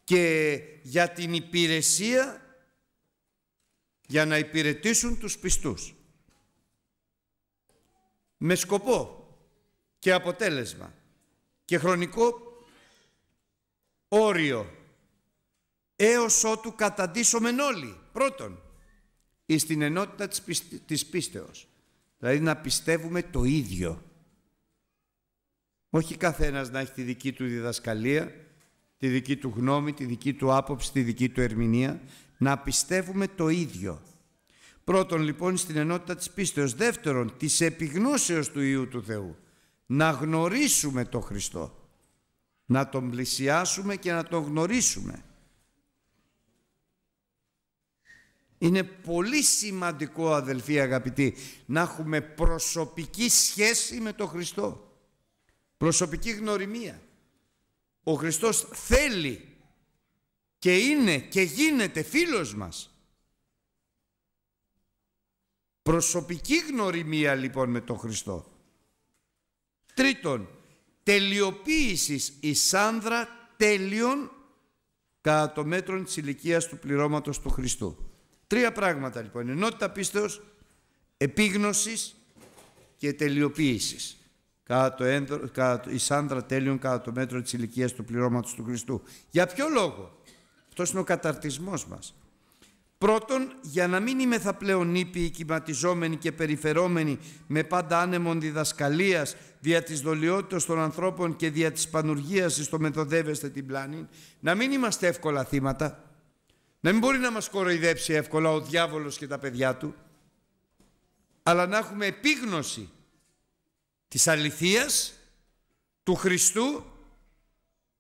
και για την υπηρεσία για να υπηρετήσουν τους πιστούς. Με σκοπό και αποτέλεσμα και χρονικό όριο έως ότου καταντήσομεν όλοι πρώτον εις την ενότητα της, πιστε, της πίστεως. Δηλαδή να πιστεύουμε το ίδιο. Όχι καθένας να έχει τη δική του διδασκαλία, τη δική του γνώμη, τη δική του άποψη, τη δική του ερμηνεία, να πιστεύουμε το ίδιο. Πρώτον λοιπόν στην ενότητα της πίστεως, δεύτερον της επιγνώσεως του Ιού του Θεού, να γνωρίσουμε το Χριστό, να τον πλησιάσουμε και να τον γνωρίσουμε. Είναι πολύ σημαντικό αδελφοί αγαπητοί να έχουμε προσωπική σχέση με τον Χριστό, προσωπική γνωριμία. Ο Χριστός θέλει και είναι και γίνεται φίλος μας. Προσωπική γνωριμία λοιπόν με τον Χριστό. Τρίτον, τελειοποίησης η σάνδρα τέλειων κατά το μέτρο της ηλικίας του πληρώματος του Χριστού. Τρία πράγματα λοιπόν, ενότητα πίστεως, επίγνωσης και τελειοποίησης κατά το έντρο, κατά η σάντρα τέλειων κατά το μέτρο της ηλικίας του πληρώματος του Χριστού. Για ποιο λόγο. Αυτός είναι ο καταρτισμός μας. Πρώτον, για να μην είμαι θα πλέον ήπιοι, κυματιζόμενοι και περιφερόμενοι με πάντα άνεμον διδασκαλίας δια της δολιότητας των ανθρώπων και δια της πανουργίας στο μεθοδεύεστε την πλάνη, να μην είμαστε εύκολα θύματα, να μην μπορεί να μας κοροϊδέψει εύκολα ο διάβολος και τα παιδιά του, αλλά να έχουμε επίγνωση της αληθείας, του Χριστού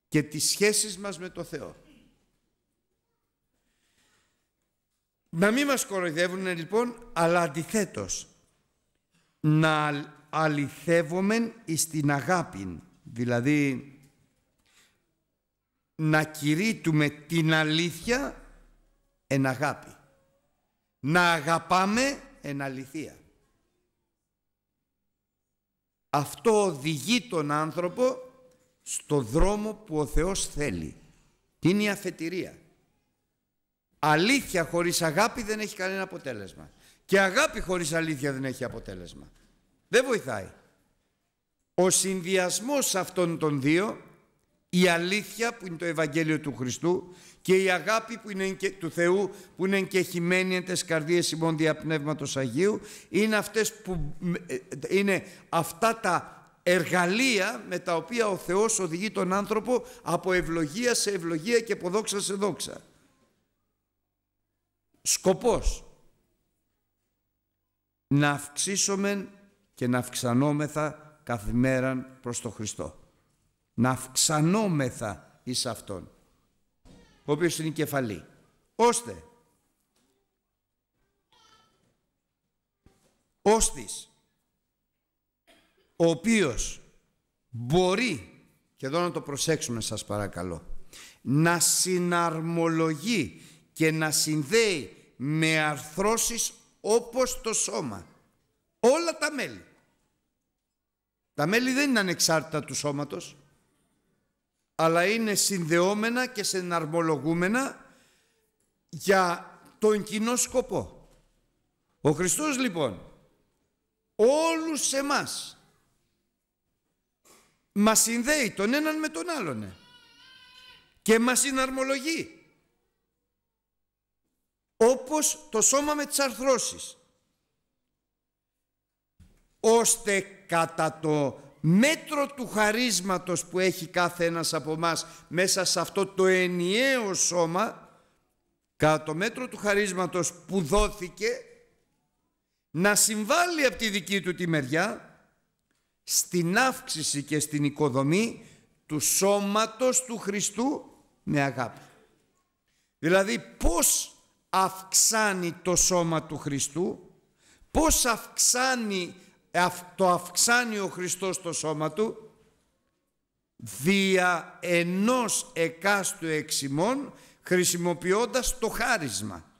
και τις σχέσεις μας με το Θεό. Να μην μας κοροϊδεύουν λοιπόν, αλλά αντιθέτως να αληθεύομεν εις την αγάπη, δηλαδή να κηρύττουμε την αλήθεια εν αγάπη. Να αγαπάμε εν αληθεία. Αυτό οδηγεί τον άνθρωπο στο δρόμο που ο Θεός θέλει. Είναι η αφετηρία. Αλήθεια χωρίς αγάπη δεν έχει κανένα αποτέλεσμα. Και αγάπη χωρίς αλήθεια δεν έχει αποτέλεσμα. Δεν βοηθάει. Ο συνδυασμός αυτών των δύο η αλήθεια που είναι το Ευαγγέλιο του Χριστού και η αγάπη που είναι του Θεού που είναι εγκεχημένη εν τες καρδίες ημών δια Πνεύματος Αγίου είναι, αυτές που, ε, ε, είναι αυτά τα εργαλεία με τα οποία ο Θεός οδηγεί τον άνθρωπο από ευλογία σε ευλογία και από δόξα σε δόξα. Σκοπός να αυξήσουμε και να αυξανόμεθα καθημέραν προς τον Χριστό να αυξανόμεθα εις Αυτόν, ο οποίος είναι κεφαλή, ώστε ώστις, ο οποίος μπορεί και εδώ να το προσέξουμε σας παρακαλώ να συναρμολογεί και να συνδέει με αρθρώσεις όπως το σώμα όλα τα μέλη τα μέλη δεν είναι ανεξάρτητα του σώματος αλλά είναι συνδεόμενα και συναρμολογούμενα για τον κοινό σκοπό. Ο Χριστός λοιπόν όλους εμάς μας συνδέει τον έναν με τον άλλον ε, και μας συναρμολογεί όπως το σώμα με τις αρθρώσεις ώστε κατά το μέτρο του χαρίσματος που έχει κάθε ένας από μας μέσα σε αυτό το ενιαίο σώμα, κατά το μέτρο του χαρίσματος που δόθηκε, να συμβάλλει από τη δική του τη μεριά στην αύξηση και στην οικοδομή του σώματος του Χριστού με αγάπη. Δηλαδή πώς αυξάνει το σώμα του Χριστού, πώς αυξάνει το αυξάνει ο Χριστός το σώμα του δια ενός εκάστου εξημών χρησιμοποιώντας το χάρισμα.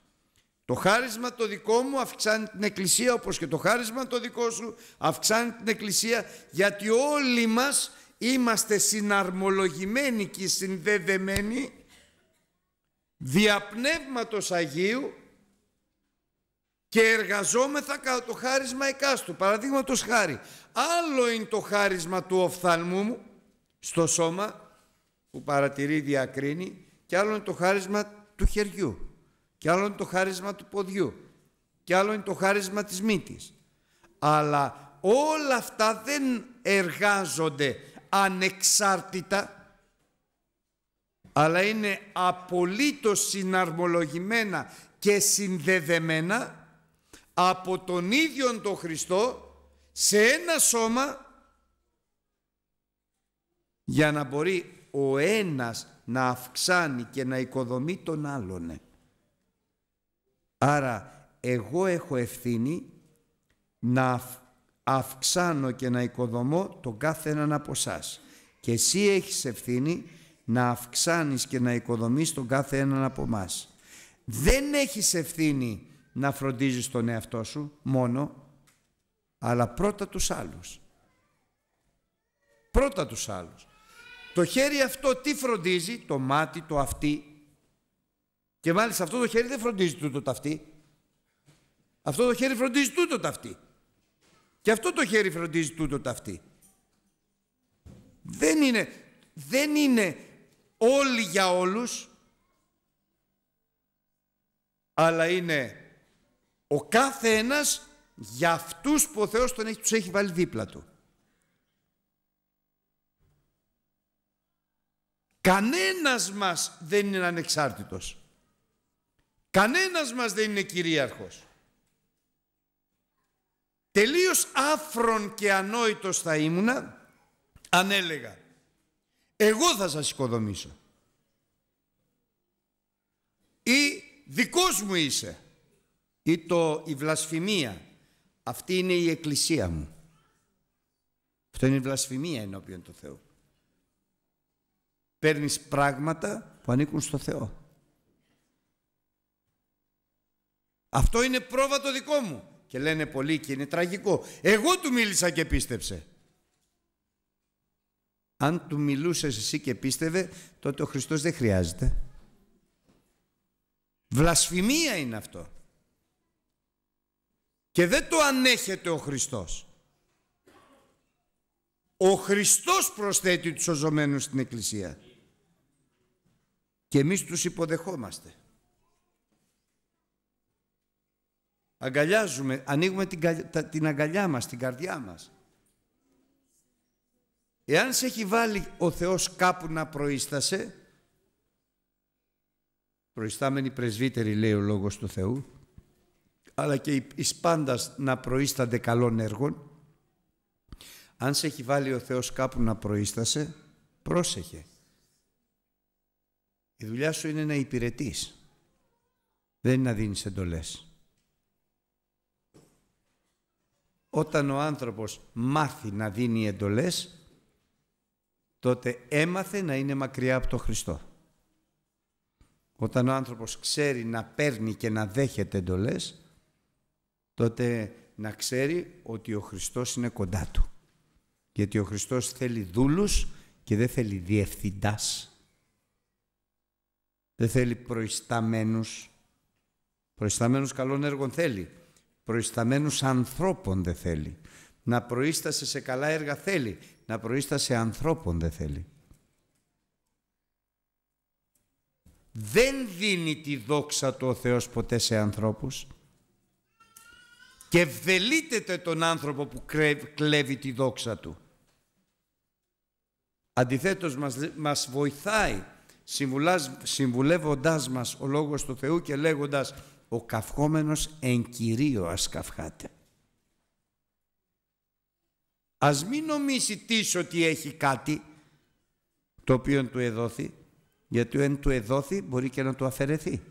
Το χάρισμα το δικό μου αυξάνει την Εκκλησία όπως και το χάρισμα το δικό σου αυξάνει την Εκκλησία γιατί όλοι μας είμαστε συναρμολογημένοι και συνδεδεμένοι δια Πνεύματος Αγίου και εργαζόμεθα κατά το χάρισμα εκάστου. Παραδείγματος χάρη. Άλλο είναι το χάρισμα του οφθαλμού μου στο σώμα που παρατηρεί διακρίνει και άλλο είναι το χάρισμα του χεριού και άλλο είναι το χάρισμα του ποδιού και άλλο είναι το χάρισμα της μύτης. Αλλά όλα αυτά δεν εργάζονται ανεξάρτητα αλλά είναι απολύτως συναρμολογημένα και συνδεδεμένα από τον ίδιο τον Χριστό σε ένα σώμα για να μπορεί ο ένας να αυξάνει και να οικοδομεί τον άλλον. Άρα εγώ έχω ευθύνη να αυξάνω και να οικοδομώ τον κάθε έναν από εσάς. Και εσύ έχεις ευθύνη να αυξάνεις και να οικοδομείς τον κάθε έναν από μας. Δεν έχεις ευθύνη να φροντίζεις τον εαυτό σου μόνο, αλλά πρώτα τους άλλους. Πρώτα τους άλλους. Το χέρι αυτό τι φροντίζει, το μάτι, το αυτί. Και μάλιστα αυτό το χέρι δεν φροντίζει τούτο το αυτί. Αυτό το χέρι φροντίζει τούτο το αυτί. Και αυτό το χέρι φροντίζει τούτο το αυτί. Δεν είναι, δεν είναι όλοι για όλους, αλλά είναι ο κάθε ένας για αυτούς που ο Θεός τον έχει, τους έχει βάλει δίπλα του. Κανένας μας δεν είναι ανεξάρτητος. Κανένας μας δεν είναι κυρίαρχος. Τελείως άφρον και ανόητος θα ήμουνα αν έλεγα εγώ θα σας οικοδομήσω ή δικός μου είσαι ή το, η βλασφημία. Αυτή είναι η εκκλησία μου. Αυτό είναι η βλασφημία ενώπιον του Θεού. Παίρνεις πράγματα που ανήκουν στο Θεό. Αυτό είναι πρόβατο δικό μου. Και λένε πολλοί και είναι τραγικό. Εγώ του μίλησα και πίστεψε. Αν του μιλούσες εσύ και πίστευε, τότε ο Χριστός δεν χρειάζεται. Βλασφημία είναι αυτό και δεν το ανέχεται ο Χριστός. Ο Χριστός προσθέτει τους σωζωμένους στην Εκκλησία. Και εμείς τους υποδεχόμαστε. Αγκαλιάζουμε, ανοίγουμε την, την αγκαλιά μας, την καρδιά μας. Εάν σε έχει βάλει ο Θεός κάπου να προϊστασε, προϊστάμενοι πρεσβύτεροι λέει ο Λόγος του Θεού, αλλά και εις πάντας να προείστανται καλών έργων. Αν σε έχει βάλει ο Θεός κάπου να προείστασε, πρόσεχε. Η δουλειά σου είναι να υπηρετείς. Δεν να δίνεις εντολές. Όταν ο άνθρωπος μάθει να δίνει εντολές, τότε έμαθε να είναι μακριά από τον Χριστό. Όταν ο άνθρωπος ξέρει να παίρνει και να δέχεται εντολές, τότε να ξέρει ότι ο Χριστός είναι κοντά του. Γιατί ο Χριστός θέλει δούλους και δεν θέλει διευθυντάς. Δεν θέλει προϊσταμένους. Προϊσταμένους καλών έργων θέλει. Προϊσταμένους ανθρώπων δεν θέλει. Να προείστασε σε καλά έργα θέλει. Να προείστασε ανθρώπων δεν θέλει. Δεν δίνει τη δόξα του ο Θεός ποτέ σε ανθρώπους και ευδελίτεται τον άνθρωπο που κλέβει τη δόξα του. Αντιθέτως μας, μας βοηθάει συμβουλεύοντάς μας ο Λόγος του Θεού και λέγοντας «Ο καυχόμενος εν κυρίω ας Ας μην νομίσει τις ότι έχει κάτι το οποίο του εδόθη, γιατί εν του εδόθη μπορεί και να του αφαιρεθεί.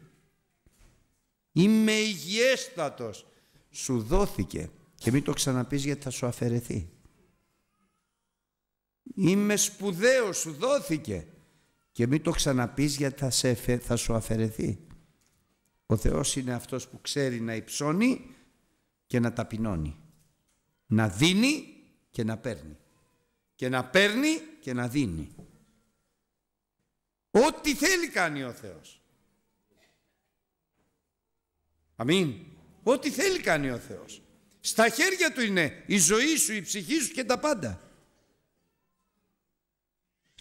Είμαι υγιέστατος σου δόθηκε και μην το ξαναπείς γιατί θα σου αφαιρεθεί. Είμαι σπουδαίος, σου δόθηκε και μην το ξαναπείς γιατί θα, σε, θα σου αφαιρεθεί. Ο Θεός είναι αυτός που ξέρει να υψώνει και να ταπεινώνει. Να δίνει και να παίρνει. Και να παίρνει και να δίνει. Ό,τι θέλει κάνει ο Θεός. Αμήν. Ό,τι θέλει κάνει ο Θεός. Στα χέρια Του είναι η ζωή σου, η ψυχή σου και τα πάντα.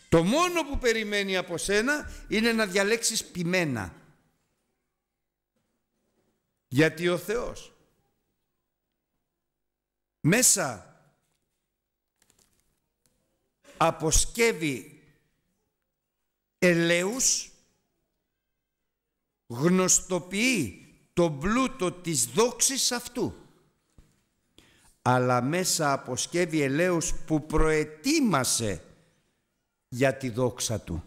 Το μόνο που περιμένει από σένα είναι να διαλέξεις ποιμένα. Γιατί ο Θεός μέσα αποσκεύει ελέους, γνωστοποιεί το πλούτο της δόξης αυτού αλλά μέσα από σκεύη ελαίους που προετοίμασε για τη δόξα του.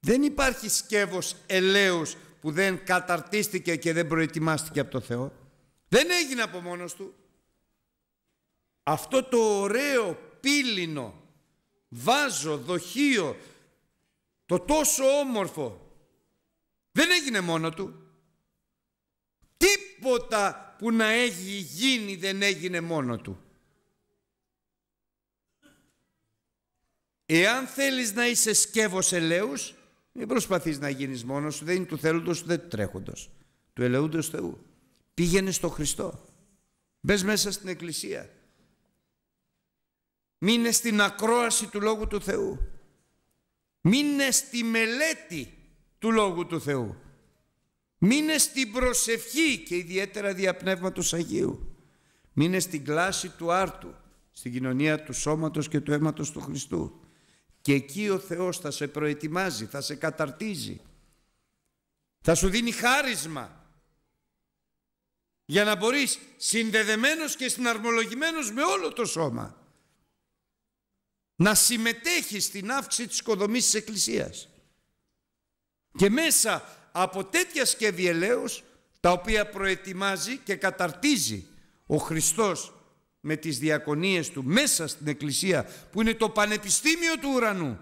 Δεν υπάρχει σκεύος ελαίους που δεν καταρτίστηκε και δεν προετοιμάστηκε από το Θεό. Δεν έγινε από μόνος του. Αυτό το ωραίο πύλινο βάζο, δοχείο, το τόσο όμορφο δεν έγινε μόνο του. Τίποτα που να έχει γίνει δεν έγινε μόνο του. Εάν θέλεις να είσαι σκεύος ελέους, μην προσπαθείς να γίνεις μόνος σου, δεν είναι του θέλοντος δεν του τρέχοντος. Του ελεούντος Θεού. Πήγαινε στο Χριστό. Μπες μέσα στην Εκκλησία. Μείνε στην ακρόαση του Λόγου του Θεού. Μείνε στη μελέτη του Λόγου του Θεού. Μείνε στην προσευχή και ιδιαίτερα διαπνεύματος Αγίου. Μείνε στην κλάση του άρτου, στην κοινωνία του σώματος και του αίματος του Χριστού. Και εκεί ο Θεός θα σε προετοιμάζει, θα σε καταρτίζει. Θα σου δίνει χάρισμα για να μπορείς συνδεδεμένος και συναρμολογημένος με όλο το σώμα να συμμετέχεις στην αύξηση της οικοδομής της Εκκλησίας. Και μέσα από τέτοια σκεύη ελέους τα οποία προετοιμάζει και καταρτίζει ο Χριστός με τις διακονίες του μέσα στην Εκκλησία που είναι το πανεπιστήμιο του ουρανού.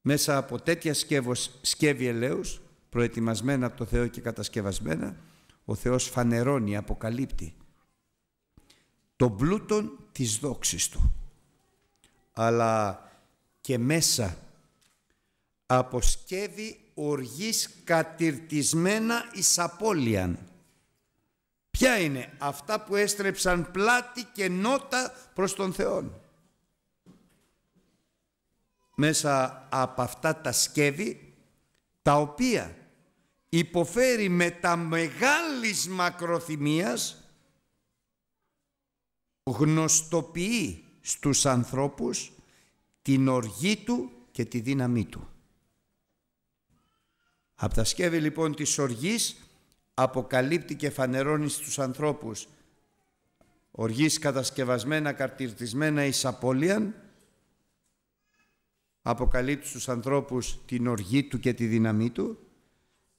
Μέσα από τέτοια σκεύος, σκεύη προετοιμασμένα από το Θεό και κατασκευασμένα, ο Θεός φανερώνει, αποκαλύπτει τον πλούτον της δόξης Του. Αλλά και μέσα. από σκεύη οργής κατηρτισμένα εις απώλειαν. Ποια είναι αυτά που έστρεψαν πλάτη και νότα προς τον Θεό. Μέσα από αυτά τα σκεύη τα οποία υποφέρει με τα μεγάλης μακροθυμίας γνωστοποιεί στους ανθρώπους την οργή του και τη δύναμή του. Από τα σκεύη λοιπόν της οργής αποκαλύπτει και φανερώνει στους ανθρώπους οργής κατασκευασμένα, κατηρτισμένα εις απώλειαν, αποκαλύπτει στους ανθρώπους την οργή του και τη δύναμή του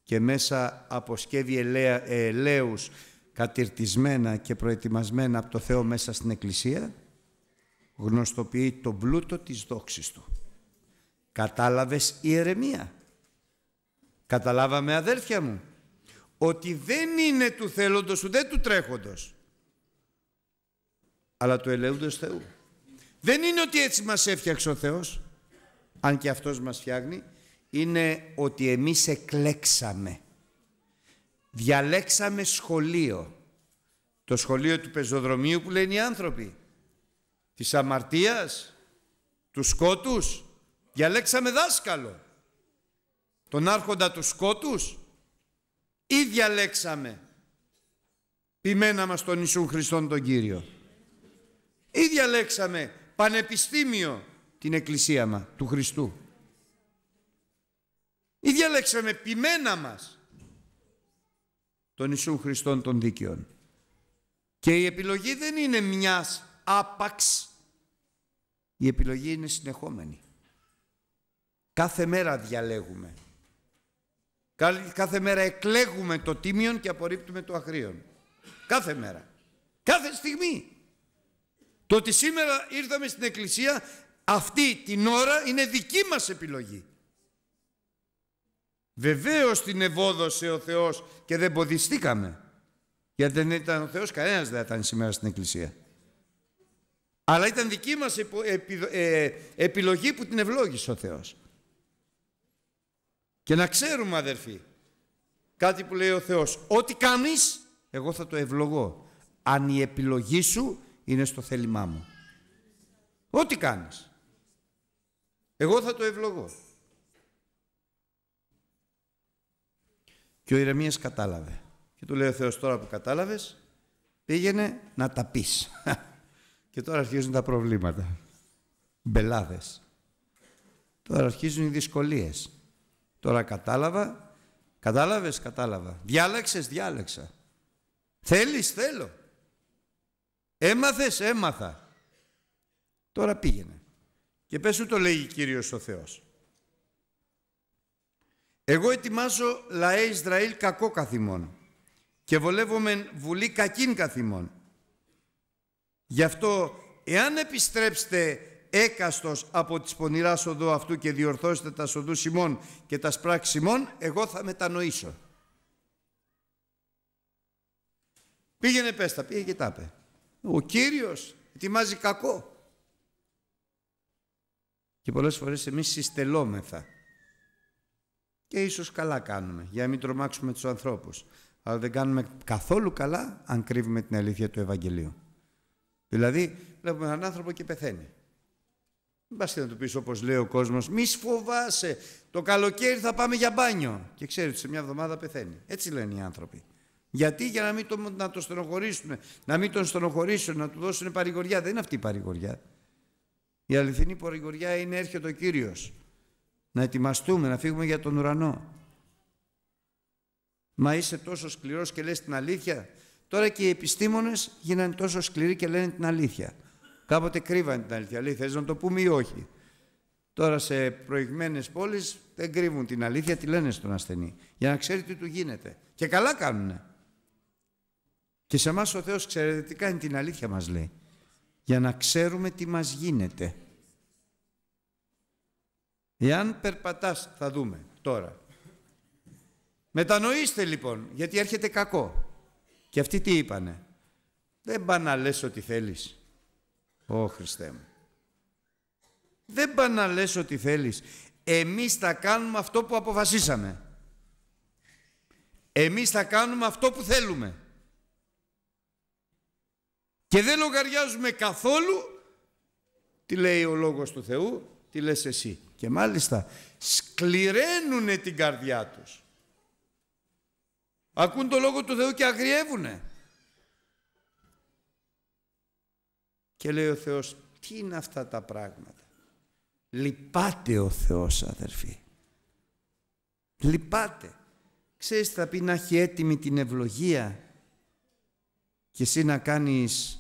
και μέσα από σκεύη ε, ελαίους κατηρτισμένα και προετοιμασμένα από το Θεό μέσα στην Εκκλησία γνωστοποιεί το πλούτο της δόξης του. Κατάλαβες η ερεμία. Καταλάβαμε αδέρφια μου ότι δεν είναι του θέλοντος σου, δεν του τρέχοντος αλλά του ελεύδος Θεού. Δεν είναι ότι έτσι μας έφτιαξε ο Θεός αν και Αυτός μας φτιάχνει είναι ότι εμείς εκλέξαμε. Διαλέξαμε σχολείο. Το σχολείο του πεζοδρομίου που λένε οι άνθρωποι της αμαρτίας, τους σκότους. Διαλέξαμε δάσκαλο. Τον άρχοντα τους σκότους ή διαλέξαμε ποιμένα μας τον Ιησού Χριστόν τον Κύριο. Ή διαλέξαμε πανεπιστήμιο την εκκλησία μας του Χριστού. Ή διαλέξαμε ποιμένα μας τον Ιησού Χριστόν των δίκαιων. Και η επιλογή δεν είναι μιας άπαξ η επιλογή είναι συνεχόμενη. Κάθε μέρα διαλέγουμε. Κάθε μέρα εκλέγουμε το τίμιον και απορρίπτουμε το αχρίον Κάθε μέρα. Κάθε στιγμή. Το ότι σήμερα ήρθαμε στην εκκλησία αυτή την ώρα είναι δική μας επιλογή. Βεβαίως την ευόδωσε ο Θεός και δεν ποδιστήκαμε. Γιατί δεν ήταν ο Θεός κανένας δεν ήταν σήμερα στην εκκλησία. Αλλά ήταν δική μας ε, επιλογή που την ευλόγησε ο Θεός. Και να ξέρουμε αδερφοί, κάτι που λέει ο Θεός, ό,τι κάνεις εγώ θα το ευλογώ. Αν η επιλογή σου είναι στο θέλημά μου. Ό,τι κάνεις. Εγώ θα το ευλογώ. Και ο Ιρεμίας κατάλαβε. Και του λέει ο Θεός τώρα που κατάλαβες, πήγαινε να τα πεις. [LAUGHS] Και τώρα αρχίζουν τα προβλήματα. Μπελάδες. Τώρα αρχίζουν οι δυσκολίες. Τώρα κατάλαβα. Κατάλαβες, κατάλαβα. Διάλεξες, διάλεξα. Θέλεις, θέλω. Έμαθες, έμαθα. Τώρα πήγαινε. Και πες σου το ο Κύριος ο Θεός. Εγώ ετοιμάζω λαέ Ισραήλ κακό καθημόν και βολεύομαι βουλή κακήν καθημόν. Γι' αυτό, εάν επιστρέψετε έκαστος από τις πονηρά οδού αυτού και διορθώσετε τα σοδού Σιμών και τα σπράξη Σιμών, εγώ θα μετανοήσω. Πήγαινε πέστα τα, πήγε και τα Ο Κύριος ετοιμάζει κακό. Και πολλές φορές εμείς συστελόμεθα. Και ίσως καλά κάνουμε, για να μην τρομάξουμε τους ανθρώπους. Αλλά δεν κάνουμε καθόλου καλά αν κρύβουμε την αλήθεια του Ευαγγελίου. Δηλαδή, βλέπουμε έναν άνθρωπο και πεθαίνει. Μην πας και να του πεις όπως λέει ο κόσμος, μη φοβάσαι, το καλοκαίρι θα πάμε για μπάνιο. Και ξέρετε, σε μια εβδομάδα πεθαίνει. Έτσι λένε οι άνθρωποι. Γιατί για να μην το, να το στενοχωρήσουν, να μην τον στενοχωρήσουν, να του δώσουν παρηγοριά. Δεν είναι αυτή η παρηγοριά. Η αληθινή παρηγοριά είναι έρχεται ο Κύριος. Να ετοιμαστούμε, να φύγουμε για τον ουρανό. Μα είσαι τόσο σκληρός και λες την αλήθεια. Τώρα και οι επιστήμονες γίνανε τόσο σκληροί και λένε την αλήθεια. Κάποτε κρύβανε την αλήθεια. Λέει, θες να το πούμε ή όχι. Τώρα σε προηγμένες πόλεις δεν κρύβουν την αλήθεια, τη λένε στον ασθενή. Για να ξέρει τι του γίνεται. Και καλά κάνουνε. Και σε εμάς ο Θεός ξέρετε τι κάνει την αλήθεια μας λέει. Για να ξέρουμε τι μας γίνεται. Εάν περπατάς θα δούμε τώρα. Μετανοήστε λοιπόν γιατί έρχεται κακό. Και αυτοί τι είπανε. Δεν πά να λες ότι θέλεις. Ω Χριστέ μου. Δεν πά να λες ότι θέλεις. Εμείς θα κάνουμε αυτό που αποφασίσαμε. Εμείς θα κάνουμε αυτό που θέλουμε. Και δεν λογαριάζουμε καθόλου τι λέει ο Λόγος του Θεού, τι λες εσύ. Και μάλιστα σκληραίνουν την καρδιά τους. Ακούν το Λόγο του Θεού και αγριεύουνε. Και λέει ο Θεός, τι είναι αυτά τα πράγματα. Λυπάται ο Θεός αδερφοί. Λυπάται. Ξέρεις θα πει να έχει έτοιμη την ευλογία και εσύ να κάνεις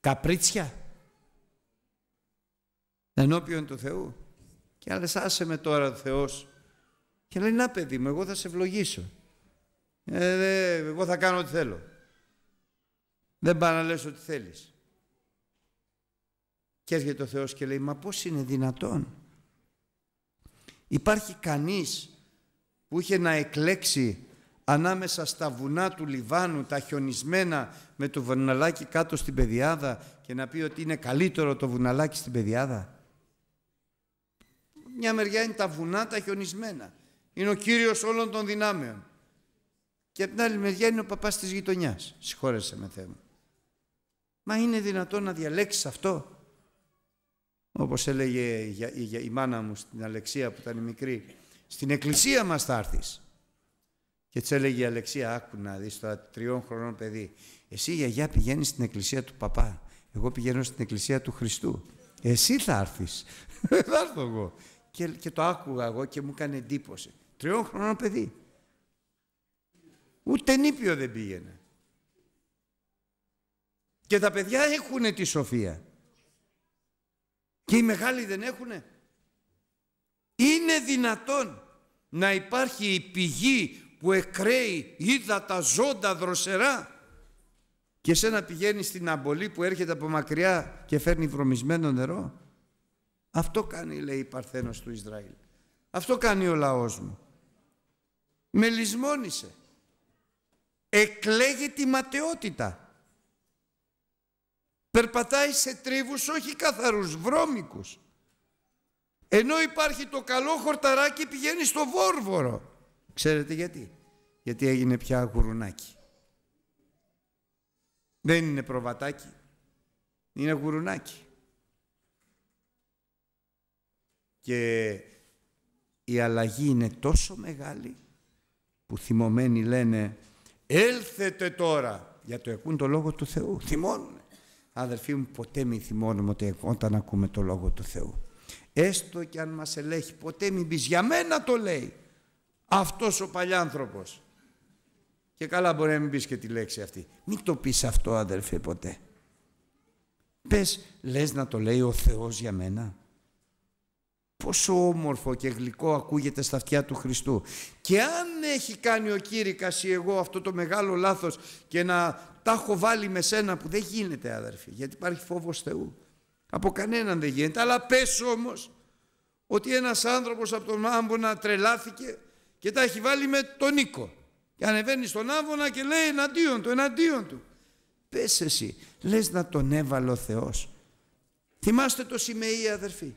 καπρίτσια ενώπιον του Θεού. Και άλλες άσε με τώρα ο Θεός και λέει να παιδί μου εγώ θα σε ευλογήσω. Ε, εγώ θα κάνω ό,τι θέλω. Δεν πάει να λες ό,τι θέλεις. Και έρχεται ο Θεός και λέει, μα πώς είναι δυνατόν. Υπάρχει κανείς που είχε να εκλέξει ανάμεσα στα βουνά του Λιβάνου, τα χιονισμένα με το βουναλάκι κάτω στην πεδιάδα και να πει ότι είναι καλύτερο το βουναλάκι στην πεδιάδα. Μια μεριά είναι τα βουνά τα χιονισμένα. Είναι ο Κύριος όλων των δυνάμεων και από την άλλη μεριά είναι ο παπάς της γειτονιάς, Συγχώρεσε με θέμα Μα είναι δυνατόν να διαλέξεις αυτό. Όπως έλεγε η μάνα μου στην Αλεξία που ήταν μικρή. Στην εκκλησία μας θα έρθεις. Και της έλεγε η Αλεξία, άκου να δεις το τριών χρονών παιδί. Εσύ γιαγιά πηγαίνει στην εκκλησία του παπά. Εγώ πηγαίνω στην εκκλησία του Χριστού. Εσύ θα έρθεις. [LAUGHS] θα έρθω εγώ. Και, και το άκουγα εγώ και μου έκανε εντύπωση. Τριών χρονών παιδί. Ούτε νήπιο δεν πήγαινε. Και τα παιδιά έχουν τη σοφία. Και οι μεγάλοι δεν έχουνε. Είναι δυνατόν να υπάρχει η πηγή που εκραίει ύδατα ζώντα δροσερά και να πηγαίνει στην αμπολή που έρχεται από μακριά και φέρνει βρωμισμένο νερό. Αυτό κάνει λέει η Παρθένος του Ισραήλ. Αυτό κάνει ο λαός μου. Με λησμόνησε εκλέγει τη ματαιότητα. Περπατάει σε τρίβους όχι καθαρούς, βρώμικους. Ενώ υπάρχει το καλό χορταράκι πηγαίνει στο βόρβορο. Ξέρετε γιατί. Γιατί έγινε πια γουρουνάκι. Δεν είναι προβατάκι. Είναι γουρουνάκι. Και η αλλαγή είναι τόσο μεγάλη που θυμωμένοι λένε Έλθετε τώρα. Γιατί ακούν το Λόγο του Θεού. Θυμώνουν. Αδερφοί μου, ποτέ μην θυμώνουμε όταν ακούμε το Λόγο του Θεού. Έστω και αν μας ελέγχει. Ποτέ μην πεις για μένα το λέει. Αυτός ο παλιάνθρωπος. Και καλά μπορεί να μην πεις και τη λέξη αυτή. Μην το πεις αυτό αδερφέ ποτέ. Πες, λες να το λέει ο Θεός για μένα. Πόσο όμορφο και γλυκό ακούγεται στα αυτιά του Χριστού. Και αν έχει κάνει ο Κήρυκας ή εγώ αυτό το μεγάλο λάθος και να τα έχω βάλει με σένα που δεν γίνεται αδερφή γιατί υπάρχει φόβος Θεού. Από κανέναν δεν γίνεται. Αλλά πες όμως ότι ένας άνθρωπος από τον Άμπονα τρελάθηκε και τα έχει βάλει με τον Νίκο. Και ανεβαίνει στον Άμπονα και λέει εναντίον του, εναντίον του. Πες εσύ, λες να τον έβαλε ο Θεός. Θυμάστε το Σιμεΐ αδερφοί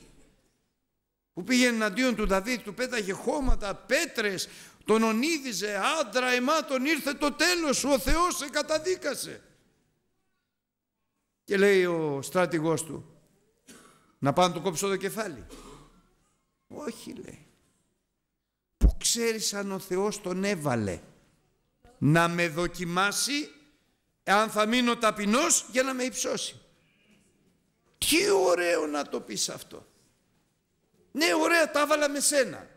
που πήγαινε εναντίον του Δαβίδ, του πέταγε χώματα, πέτρες, τον ονίδιζε, άντρα τον ήρθε το τέλος σου, ο Θεός σε καταδίκασε. Και λέει ο στράτηγός του, να πάνε να του κόψω το κεφάλι. Όχι λέει. Που ξέρεις αν ο Θεός τον έβαλε να με δοκιμάσει αν θα μείνω ταπεινός για να με υψώσει. Τι ωραίο να το πεις αυτό. Ναι, ωραία, τα έβαλα με σένα.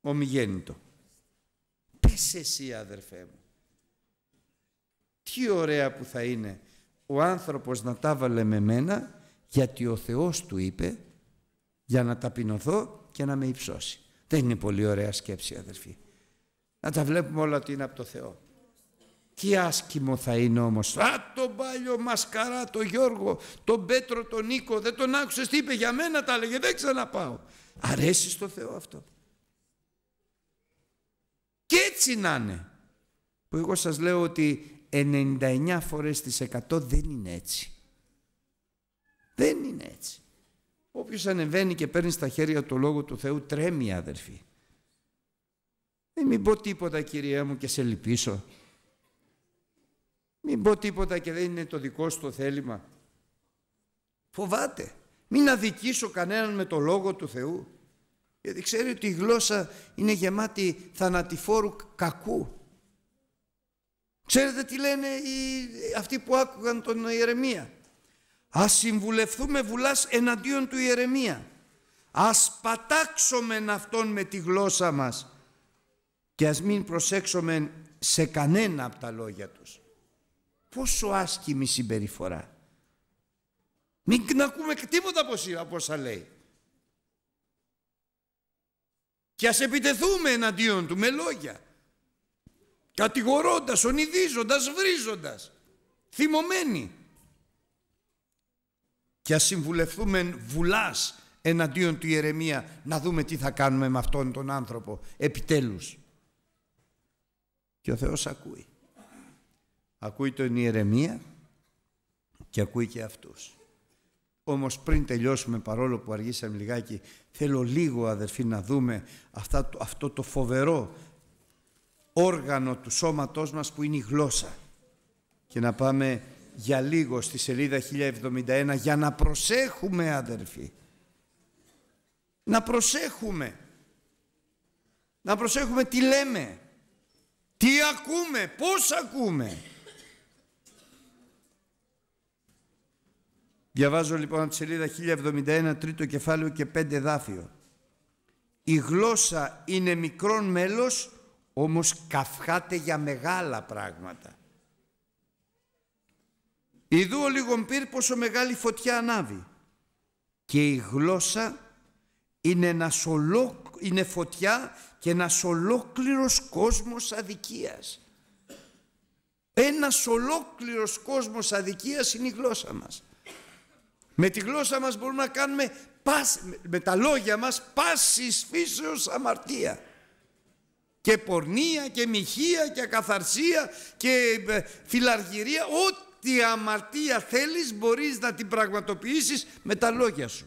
Ομιγέννητο. Πες εσύ, αδερφέ μου. Τι ωραία που θα είναι ο άνθρωπος να τα βάλε με μένα γιατί ο Θεός του είπε για να ταπεινωθώ και να με υψώσει. Δεν είναι πολύ ωραία σκέψη αδερφή Να τα βλέπουμε όλα ότι είναι από το Θεό. Τι άσκημο θα είναι όμως. Α, τον Πάλιο Μασκαρά, τον Γιώργο, τον Πέτρο, τον Νίκο, δεν τον άκουσες τι είπε για μένα, τα έλεγε, δεν ξαναπάω. Αρέσει στο Θεό αυτό. Και έτσι να είναι. Που εγώ σας λέω ότι 99 φορές στις 100 δεν είναι έτσι. Δεν είναι έτσι. Όποιος ανεβαίνει και παίρνει στα χέρια το Λόγο του Θεού τρέμει αδερφή Δεν μην πω τίποτα Κυρία μου και σε λυπήσω. Μην πω τίποτα και δεν είναι το δικό σου το θέλημα. Φοβάται. Μην αδικήσω κανέναν με το λόγο του Θεού. Γιατί ξέρει ότι η γλώσσα είναι γεμάτη θανατηφόρου κακού. Ξέρετε τι λένε οι, αυτοί που άκουγαν τον Ιερεμία. Ας συμβουλευτούμε βουλάς εναντίον του Ιερεμία. Ας πατάξουμε αυτόν με τη γλώσσα μας και ας μην προσέξουμε σε κανένα από τα λόγια τους πόσο άσκημη συμπεριφορά. Μην ακούμε τίποτα από όσα λέει. Και ας επιτεθούμε εναντίον του με λόγια. Κατηγορώντας, ονειδίζοντας, βρίζοντας. Θυμωμένοι. Και ας συμβουλευτούμε βουλάς εναντίον του Ιερεμία να δούμε τι θα κάνουμε με αυτόν τον άνθρωπο επιτέλους. Και ο Θεός ακούει. Ακούει τον Ιερεμία και ακούει και αυτούς. Όμως πριν τελειώσουμε, παρόλο που αργήσαμε λιγάκι, θέλω λίγο αδερφοί να δούμε αυτά, αυτό το φοβερό όργανο του σώματός μας που είναι η γλώσσα. Και να πάμε για λίγο στη σελίδα 1071 για να προσέχουμε αδερφοί. Να προσέχουμε. Να προσέχουμε τι λέμε. Τι ακούμε, πώς ακούμε. Διαβάζω λοιπόν από τη σελίδα 1071, τρίτο κεφάλαιο και πέντε δάφιο. Η γλώσσα είναι μικρόν μέλος, όμως καυχάται για μεγάλα πράγματα. Ιδού ο λίγον πυρ πόσο μεγάλη φωτιά ανάβει. Και η γλώσσα είναι, ένας είναι φωτιά και ένας ολόκληρος κόσμος αδικίας. Ένας ολόκληρος κόσμος αδικίας είναι η γλώσσα μας. Με τη γλώσσα μας μπορούμε να κάνουμε με τα λόγια μας πάσης φύσεως αμαρτία. Και πορνεία και μοιχεία και ακαθαρσία και ε, φιλαργυρία. Ό,τι αμαρτία θέλεις μπορείς να την πραγματοποιήσεις με τα λόγια σου.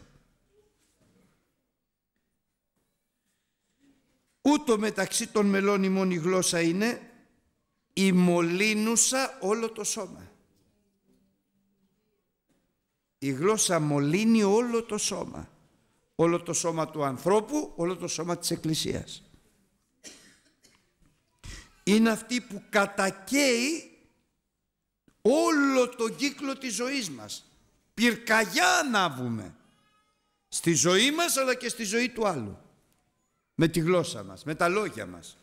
Ούτω μεταξύ των μελών η γλώσσα είναι η μολύνουσα όλο το σώμα. Η γλώσσα μολύνει όλο το σώμα. Όλο το σώμα του ανθρώπου, όλο το σώμα της Εκκλησίας. Είναι αυτή που κατακαίει όλο το κύκλο της ζωής μας. Πυρκαγιά ανάβουμε. Στη ζωή μας αλλά και στη ζωή του άλλου. Με τη γλώσσα μας, με τα λόγια μας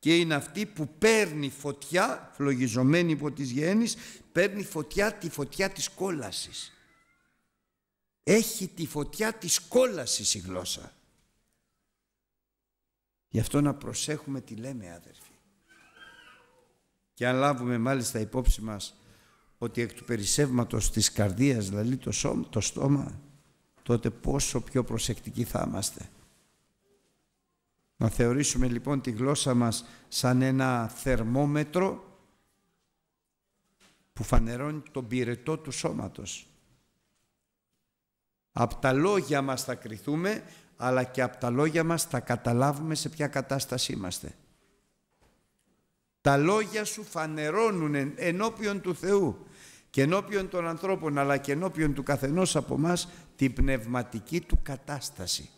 και είναι αυτή που παίρνει φωτιά, φλογιζωμένη υπό τις γέννης, παίρνει φωτιά τη φωτιά της κόλασης. Έχει τη φωτιά της κόλασης η γλώσσα. Γι' αυτό να προσέχουμε τι λέμε άδερφοι. Και αν λάβουμε μάλιστα υπόψη μας ότι εκ του περισσεύματος της καρδίας, δηλαδή το, σώμα, το στόμα, τότε πόσο πιο προσεκτικοί θα είμαστε. Να θεωρήσουμε λοιπόν τη γλώσσα μας σαν ένα θερμόμετρο που φανερώνει τον πυρετό του σώματος. Απ' τα λόγια μας θα κριθούμε, αλλά και από τα λόγια μας θα καταλάβουμε σε ποια κατάσταση είμαστε. Τα λόγια σου φανερώνουν ενώπιον του Θεού και ενώπιον των ανθρώπων, αλλά και ενώπιον του καθενός από μας την πνευματική του κατάσταση.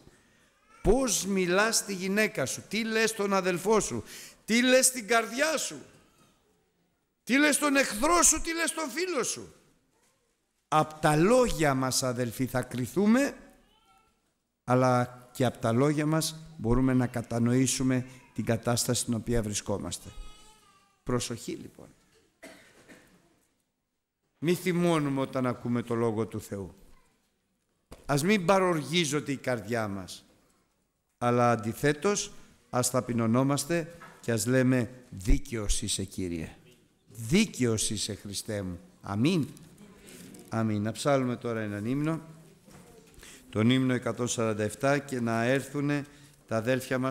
Πώς μιλάς στη γυναίκα σου, τι λες στον αδελφό σου, τι λες την καρδιά σου, τι λες τον εχθρό σου, τι λες τον φίλο σου. Απ' τα λόγια μας αδελφοί θα κριθούμε, αλλά και από τα λόγια μας μπορούμε να κατανοήσουμε την κατάσταση στην οποία βρισκόμαστε. Προσοχή λοιπόν. Μη θυμώνουμε όταν ακούμε το Λόγο του Θεού. Ας μην παροργίζονται η καρδιά μας αλλά αντιθέτως ας ταπεινωνόμαστε και ας λέμε δίκαιος είσαι Κύριε. Δίκαιος είσαι Χριστέ μου. Αμήν. Αμήν. Να ψάλουμε τώρα έναν ύμνο, τον ύμνο 147 και να έρθουν τα αδέλφια μας